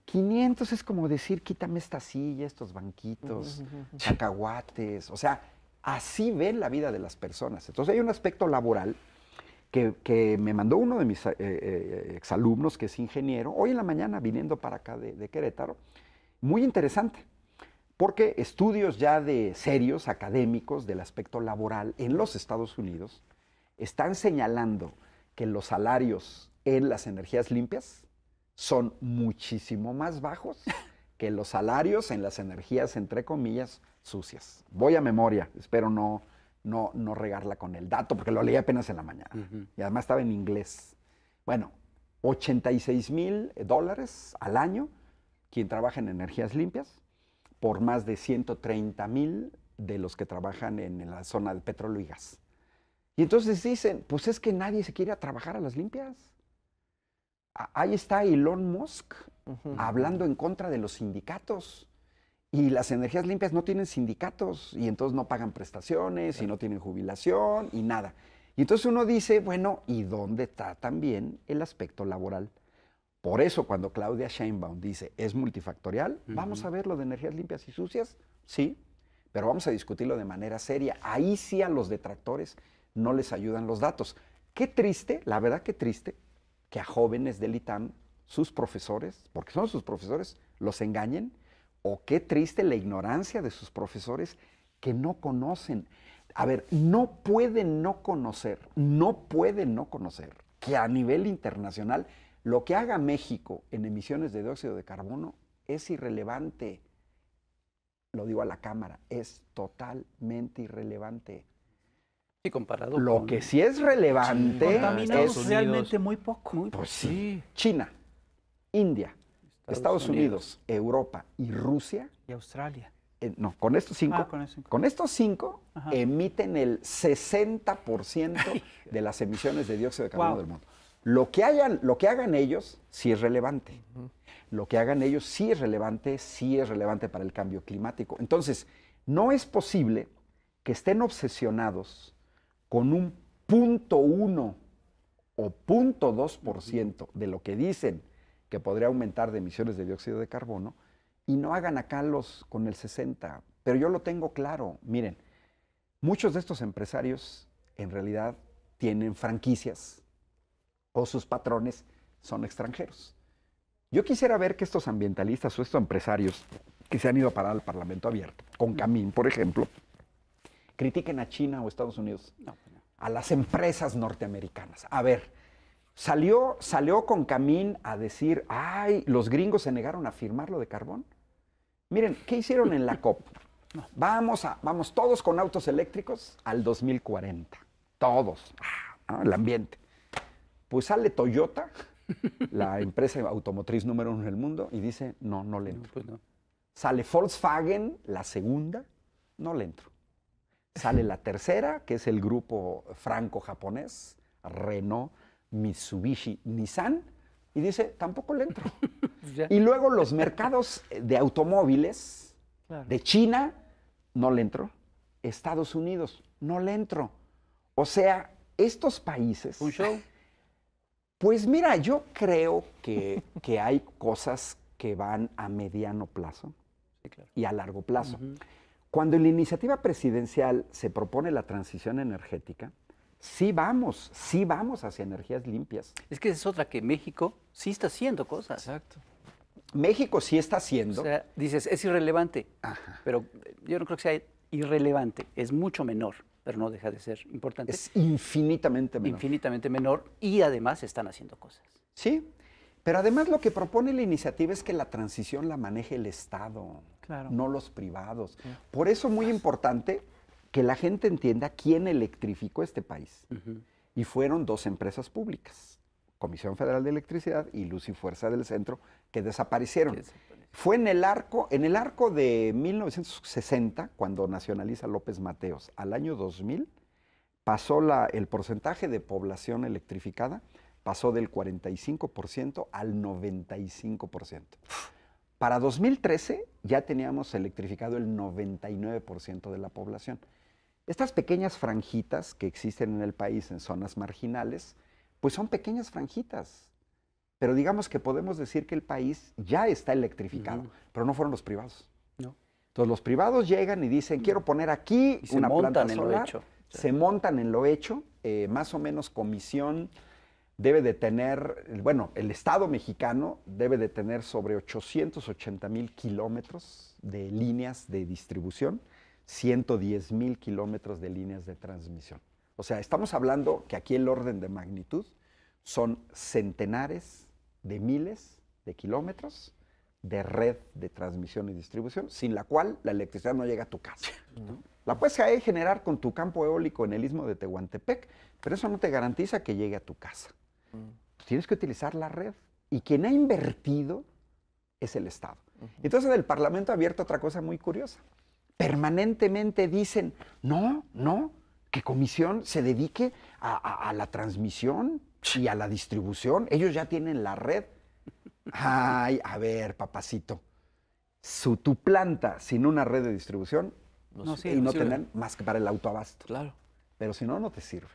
500 es como decir, quítame esta silla, estos banquitos, chacahuates. O sea, así ven la vida de las personas. Entonces hay un aspecto laboral que, me mandó uno de mis eh, eh, eh, exalumnos, que es ingeniero, hoy en la mañana viniendo para acá de, de Querétaro. Muy interesante porque estudios ya de serios académicos del aspecto laboral en los Estados Unidos están señalando que los salarios en las energías limpias son muchísimo más bajos que los salarios en las energías, entre comillas, sucias. Voy a memoria, espero no, no, no regarla con el dato, porque lo leí apenas en la mañana. Y además estaba en inglés. Bueno, 86 mil dólares al año quien trabaja en energías limpias, por más de 130 mil de los que trabajan en la zona de petróleo y gas. Y entonces dicen, pues es que nadie se quiere trabajar a las limpias ahí está Elon Musk hablando en contra de los sindicatos. Y las energías limpias no tienen sindicatos y entonces no pagan prestaciones y no tienen jubilación y nada. Y entonces uno dice, bueno, ¿y dónde está también el aspecto laboral? Por eso cuando Claudia Sheinbaum dice, es multifactorial, vamos a ver lo de energías limpias y sucias, sí, pero vamos a discutirlo de manera seria. Ahí sí a los detractores no les ayudan los datos. Qué triste, la verdad qué triste, que a jóvenes del ITAM, sus profesores, porque son sus profesores, los engañen, o qué triste la ignorancia de sus profesores que no conocen. A ver, no pueden no conocer, no pueden no conocer que a nivel internacional lo que haga México en emisiones de dióxido de carbono es irrelevante. Lo digo a la Cámara, es totalmente irrelevante comparado Lo que sí es relevante. es realmente muy poco. Pues China, India, Estados, Unidos, Europa y Rusia. Y Australia. Eh, no, ah, con estos cinco. con, estos cinco emiten el 60% de las emisiones de dióxido de carbono del mundo. Lo que, hagan ellos sí es relevante. Lo que hagan ellos sí es relevante, sí es relevante para el cambio climático. Entonces, no es posible que estén obsesionados con un punto uno o punto dos por ciento de lo que dicen que podría aumentar de emisiones de dióxido de carbono y no hagan acá los con el 60. Pero yo lo tengo claro. Miren, muchos de estos empresarios en realidad tienen franquicias o sus patrones son extranjeros. Yo quisiera ver que estos ambientalistas o estos empresarios que se han ido a parar al Parlamento Abierto, con Camín, por ejemplo, critiquen a China o Estados Unidos, no, pues a las empresas norteamericanas. A ver, salió, con Camín a decir, ay, los gringos se negaron a firmar lo de carbón. Miren, ¿qué hicieron en la COP? Vamos, a, vamos todos con autos eléctricos al 2040. Todos. Ah, el ambiente. Pues sale Toyota, la empresa automotriz número uno en el mundo, y dice, no, no le entro. Pues sale Volkswagen, la segunda, no le entro. Sale la tercera, que es el grupo franco-japonés, Renault, Mitsubishi, Nissan, y dice, tampoco le entro. y luego los mercados de automóviles de China, no le entro. Estados Unidos, no le entro. O sea, estos países... Pues mira, yo creo que, hay cosas que van a mediano plazo y a largo plazo. Cuando en la iniciativa presidencial se propone la transición energética, sí vamos, sí vamos hacia energías limpias. Es que es otra que México sí está haciendo cosas. Exacto. México sí está haciendo. O sea, dices, es irrelevante, Ajá. pero yo no creo que sea irrelevante, es mucho menor, pero no deja de ser importante. Es infinitamente menor. Infinitamente menor y además están haciendo cosas. Sí, pero además lo que propone la iniciativa es que la transición la maneje el Estado, no los privados. Por eso muy importante que la gente entienda quién electrificó este país. Y fueron dos empresas públicas, Comisión Federal de Electricidad y Luz y Fuerza del Centro, que desaparecieron. Fue en el arco, en el arco de 1960, cuando nacionaliza López Mateos, al año 2000 pasó el porcentaje de población electrificada pasó del 45% al 95%. Para 2013 ya teníamos electrificado el 99% de la población. Estas pequeñas franjitas que existen en el país en zonas marginales, pues son pequeñas franjitas. Pero digamos que podemos decir que el país ya está electrificado, pero no fueron los privados. No. Entonces los privados llegan y dicen, quiero poner aquí una planta Se montan en lo hecho. Se montan en lo hecho, eh, más o menos comisión debe de tener, bueno, el Estado mexicano debe de tener sobre 880 mil kilómetros de líneas de distribución, 110 mil kilómetros de líneas de transmisión. O sea, estamos hablando que aquí el orden de magnitud son centenares de miles de kilómetros de red de transmisión y distribución, sin la cual la electricidad no llega a tu casa. La puedes generar con tu campo eólico en el istmo de Tehuantepec, pero eso no te garantiza que llegue a tu casa tienes que utilizar la red. Y quien ha invertido es el Estado. Entonces el Parlamento ha abierto otra cosa muy curiosa. Permanentemente dicen, no, no, que comisión se dedique a, la transmisión y a la distribución. Ellos ya tienen la red. Ay, a ver, papacito. Su, tu planta sin una red de distribución no, sirve, y no tendrán más que para el autoabasto. Claro. Pero si no, no te sirve.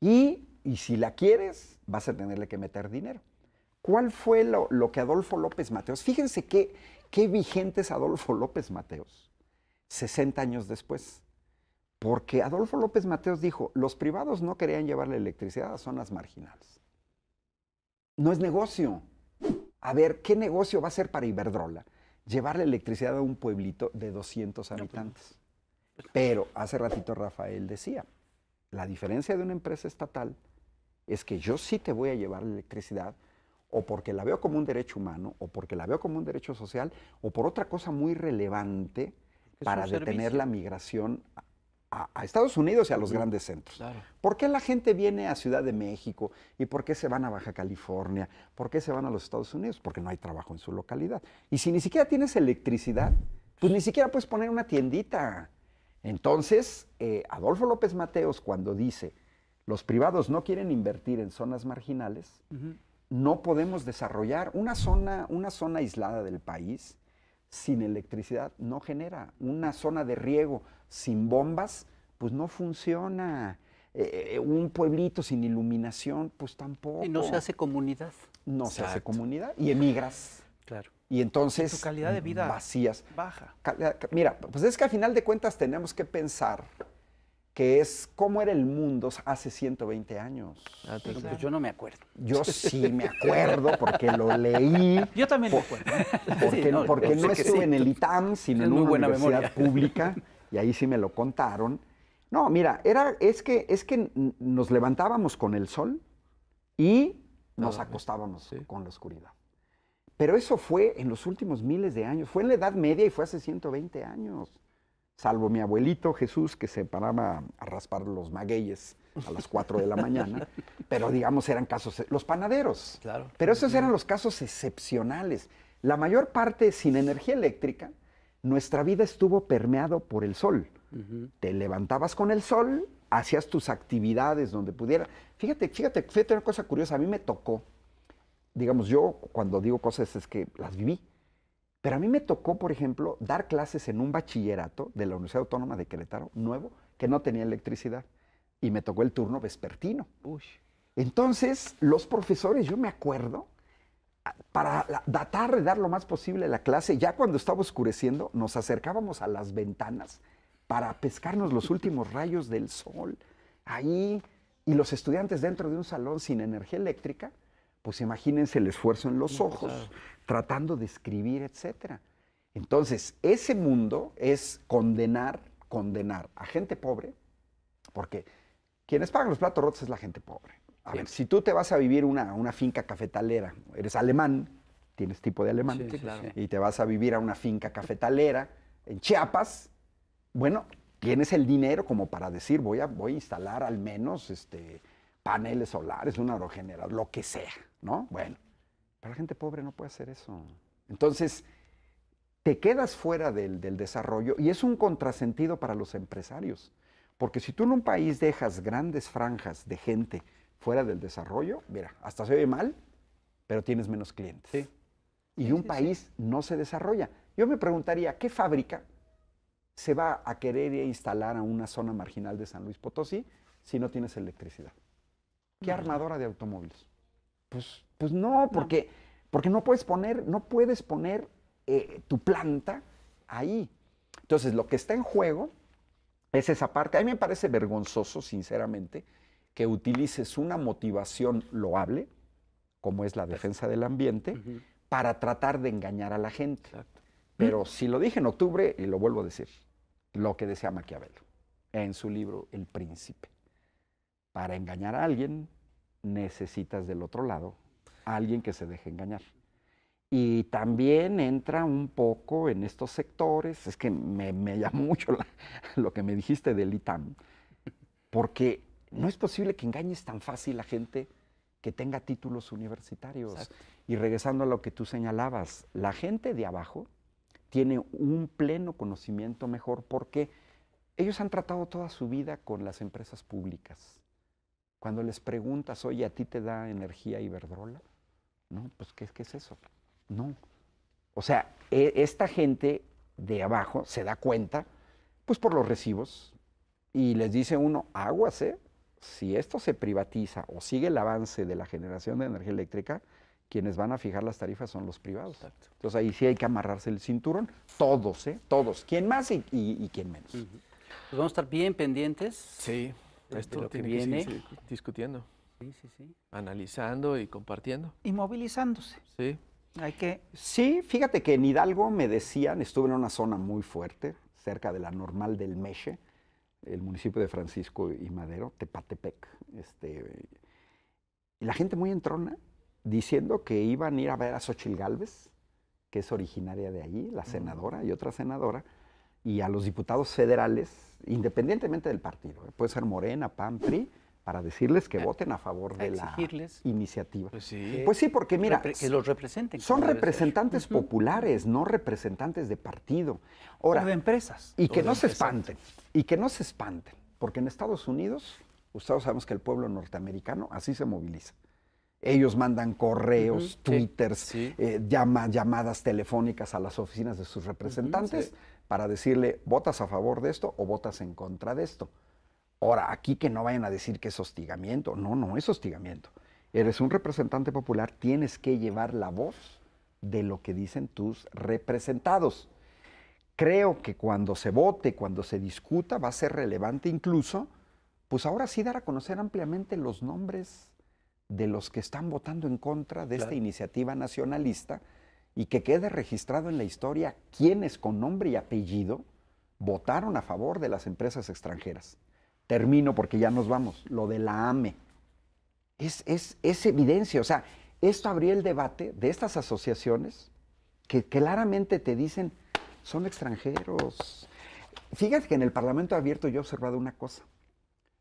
Y y si la quieres, vas a tenerle que meter dinero. ¿Cuál fue lo, que Adolfo López Mateos? Fíjense qué, qué vigente es Adolfo López Mateos, 60 años después. Porque Adolfo López Mateos dijo, los privados no querían llevar la electricidad a zonas marginales. No es negocio. A ver, ¿qué negocio va a ser para Iberdrola? Llevar la electricidad a un pueblito de 200 habitantes. Pero hace ratito Rafael decía, la diferencia de una empresa estatal es que yo sí te voy a llevar la electricidad o porque la veo como un derecho humano o porque la veo como un derecho social o por otra cosa muy relevante para detener la migración a, Estados Unidos y a los grandes centros. ¿Por qué la gente viene a Ciudad de México y por qué se van a Baja California? ¿Por qué se van a los Estados Unidos? Porque no hay trabajo en su localidad. Y si ni siquiera tienes electricidad, pues ni siquiera puedes poner una tiendita. Entonces, eh, Adolfo López Mateos cuando dice los privados no quieren invertir en zonas marginales, no podemos desarrollar una zona, una zona aislada del país sin electricidad no genera. Una zona de riego sin bombas, pues no funciona. Eh, eh, un pueblito sin iluminación, pues tampoco. Y no se hace comunidad. No se hace comunidad. Y emigras. Claro. Y entonces. tu calidad de vida. Vacías. Baja. Eh, mira, pues es que al final de cuentas tenemos que pensar que es cómo era el mundo hace 120 años. Ah, pues yo no me acuerdo. Yo sí me acuerdo porque lo leí. Yo también me Porque, no, estuve en el ITAM, sino en una buena universidad memoria. pública, y ahí sí me lo contaron. No, mira, era, es, que, es que nos levantábamos con el sol y nos ah, acostábamos con la oscuridad. Pero eso fue en los últimos miles de años, fue en la Edad Media y fue hace 120 años salvo mi abuelito Jesús, que se paraba a raspar los magueyes a las 4 de la mañana, pero digamos eran casos, e, los panaderos. Claro. Pero esos eran los casos excepcionales. La mayor parte sin energía eléctrica, nuestra vida estuvo permeado por el sol. Te levantabas con el sol, hacías tus actividades donde pudiera. Fíjate, fíjate, fíjate una cosa curiosa, a mí me tocó, digamos, yo cuando digo cosas es que las viví. Pero a mí me tocó, por ejemplo, dar clases en un bachillerato de la Universidad Autónoma de Querétaro, nuevo, que no tenía electricidad. Y me tocó el turno vespertino. Entonces, los profesores, yo me acuerdo, para tratar de dar lo más posible la clase, ya cuando estaba oscureciendo, nos acercábamos a las ventanas para pescarnos los últimos rayos del sol. Ahí, y los estudiantes dentro de un salón sin energía eléctrica, pues imagínense el esfuerzo en los ojos, tratando de escribir, etc. Entonces, ese mundo es condenar, condenar a gente pobre, porque quienes pagan los platos rotos es la gente pobre. A ver, si tú te vas a vivir una, una finca cafetalera, eres alemán, tienes tipo de alemán, y te vas a vivir a una finca cafetalera en Chiapas, bueno, tienes el dinero como para decir, voy a, voy a instalar al menos este, paneles solares, un aerogenerador, lo que sea. ¿no? Bueno, pero la gente pobre no puede hacer eso. Entonces, te quedas fuera del, desarrollo y es un contrasentido para los empresarios. Porque si tú en un país dejas grandes franjas de gente fuera del desarrollo, mira, hasta se ve mal, pero tienes menos clientes. Y un país no se desarrolla. Yo me preguntaría, ¿qué fábrica se va a querer instalar a una zona marginal de San Luis Potosí si no tienes electricidad? ¿Qué armadora de automóviles? Pues, pues, no, porque, no. porque no puedes poner, no puedes poner eh, tu planta ahí. Entonces, lo que está en juego es esa parte. A mí me parece vergonzoso, sinceramente, que utilices una motivación loable, como es la defensa del ambiente, para tratar de engañar a la gente. Pero si lo dije en octubre, y lo vuelvo a decir, lo que decía Maquiavelo en su libro El Príncipe. Para engañar a alguien necesitas del otro lado a alguien que se deje engañar. Y también entra un poco en estos sectores, es que me, me llamó mucho lo que me dijiste del ITAM, porque no es posible que engañes tan fácil a gente que tenga títulos universitarios. Y regresando a lo que tú señalabas, la gente de abajo tiene un pleno conocimiento mejor porque ellos han tratado toda su vida con las empresas públicas cuando les preguntas, oye, ¿a ti te da energía Iberdrola? No, pues ¿qué, qué es eso? No. O sea, e, esta gente de abajo se da cuenta, pues por los recibos, y les dice uno, aguas, ¿eh? Si esto se privatiza o sigue el avance de la generación de energía eléctrica, quienes van a fijar las tarifas son los privados. Entonces ahí sí hay que amarrarse el cinturón, todos, ¿eh? Todos, ¿Quién más y, quién menos. pues vamos a estar bien pendientes. Sí. Esto lo que viene. discutiendo. Sí, Analizando y compartiendo. Y movilizándose. Sí. Hay que... Sí, fíjate que en Hidalgo me decían, estuve en una zona muy fuerte, cerca de la normal del Meche, el municipio de Francisco y Madero, Tepatepec. Este, y la gente muy entrona, diciendo que iban a ir a ver a Xochil Gálvez, que es originaria de allí, la senadora y otra senadora, y a los diputados federales, independientemente del partido, ¿eh? puede ser Morena, PAN, PRI, para decirles que eh, voten a favor de la iniciativa. Pues sí. Pues porque mira, que los representen. Son representantes populares, no representantes de partido. Ahora, o de empresas. Y que no se espanten, y que no se espanten, porque en Estados Unidos, ustedes sabemos que el pueblo norteamericano así se moviliza. Ellos mandan correos, twitters, eh, llama, llamadas telefónicas a las oficinas de sus representantes para decirle, ¿votas a favor de esto o votas en contra de esto? Ahora, aquí que no vayan a decir que es hostigamiento. No, no es hostigamiento. Eres un representante popular, tienes que llevar la voz de lo que dicen tus representados. Creo que cuando se vote, cuando se discuta, va a ser relevante incluso, pues ahora sí dar a conocer ampliamente los nombres de los que están votando en contra de esta iniciativa nacionalista y que quede registrado en la historia quienes con nombre y apellido votaron a favor de las empresas extranjeras. Termino porque ya nos vamos. Lo de la AME. Es, es evidencia. O sea, esto abrió el debate de estas asociaciones que claramente te dicen, son extranjeros. Fíjate que en el Parlamento Abierto yo he observado una cosa.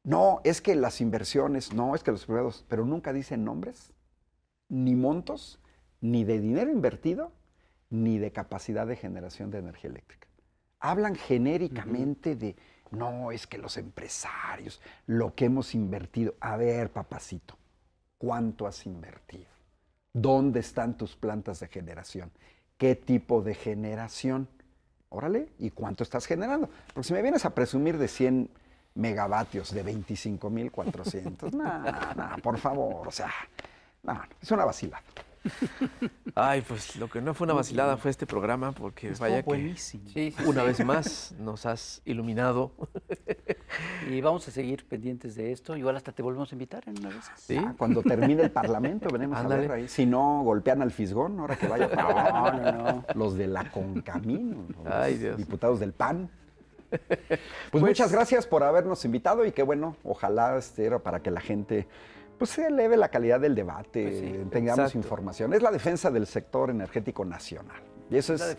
No, es que las inversiones, no, es que los privados, pero nunca dicen nombres, ni montos, ni de dinero invertido, ni de capacidad de generación de energía eléctrica. Hablan genéricamente de, no, es que los empresarios, lo que hemos invertido, a ver, papacito, ¿cuánto has invertido? ¿Dónde están tus plantas de generación? ¿Qué tipo de generación? Órale, ¿y cuánto estás generando? Porque si me vienes a presumir de 100 megavatios, de 25.400, no, no, por favor, o sea, no, es una vacilada. Ay, pues lo que no fue una vacilada fue este programa, porque vaya que una vez más nos has iluminado. Y vamos a seguir pendientes de esto. Igual hasta te volvemos a invitar en una vez. Sí, ah, cuando termine el Parlamento venimos a ver Si no, golpean al fisgón, ahora que vaya. No, no, no. Los de la Concamino, los diputados del PAN. Pues, pues, muchas gracias por habernos invitado y qué bueno, ojalá este era para que la gente pues se eleve la calidad del debate, pues tengamos información. Es la defensa del sector energético nacional. Y eso es,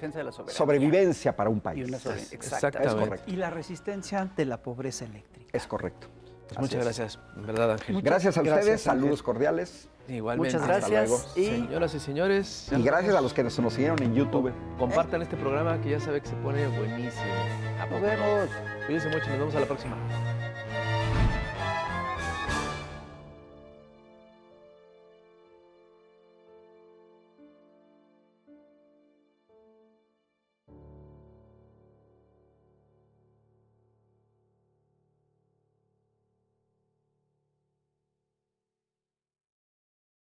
sobrevivencia para un país. Y Exactamente. Y la resistencia ante la pobreza eléctrica. Es correcto. Pues muchas gracias, en verdad, Ángel. gracias a ustedes, saludos cordiales. Igualmente. Muchas gracias. Y... Señoras y señores. Y gracias a los que nos, siguieron en YouTube. Compartan este programa que ya sabe que se pone buenísimo. Nos vemos. Cuídense mucho, nos vemos a la próxima.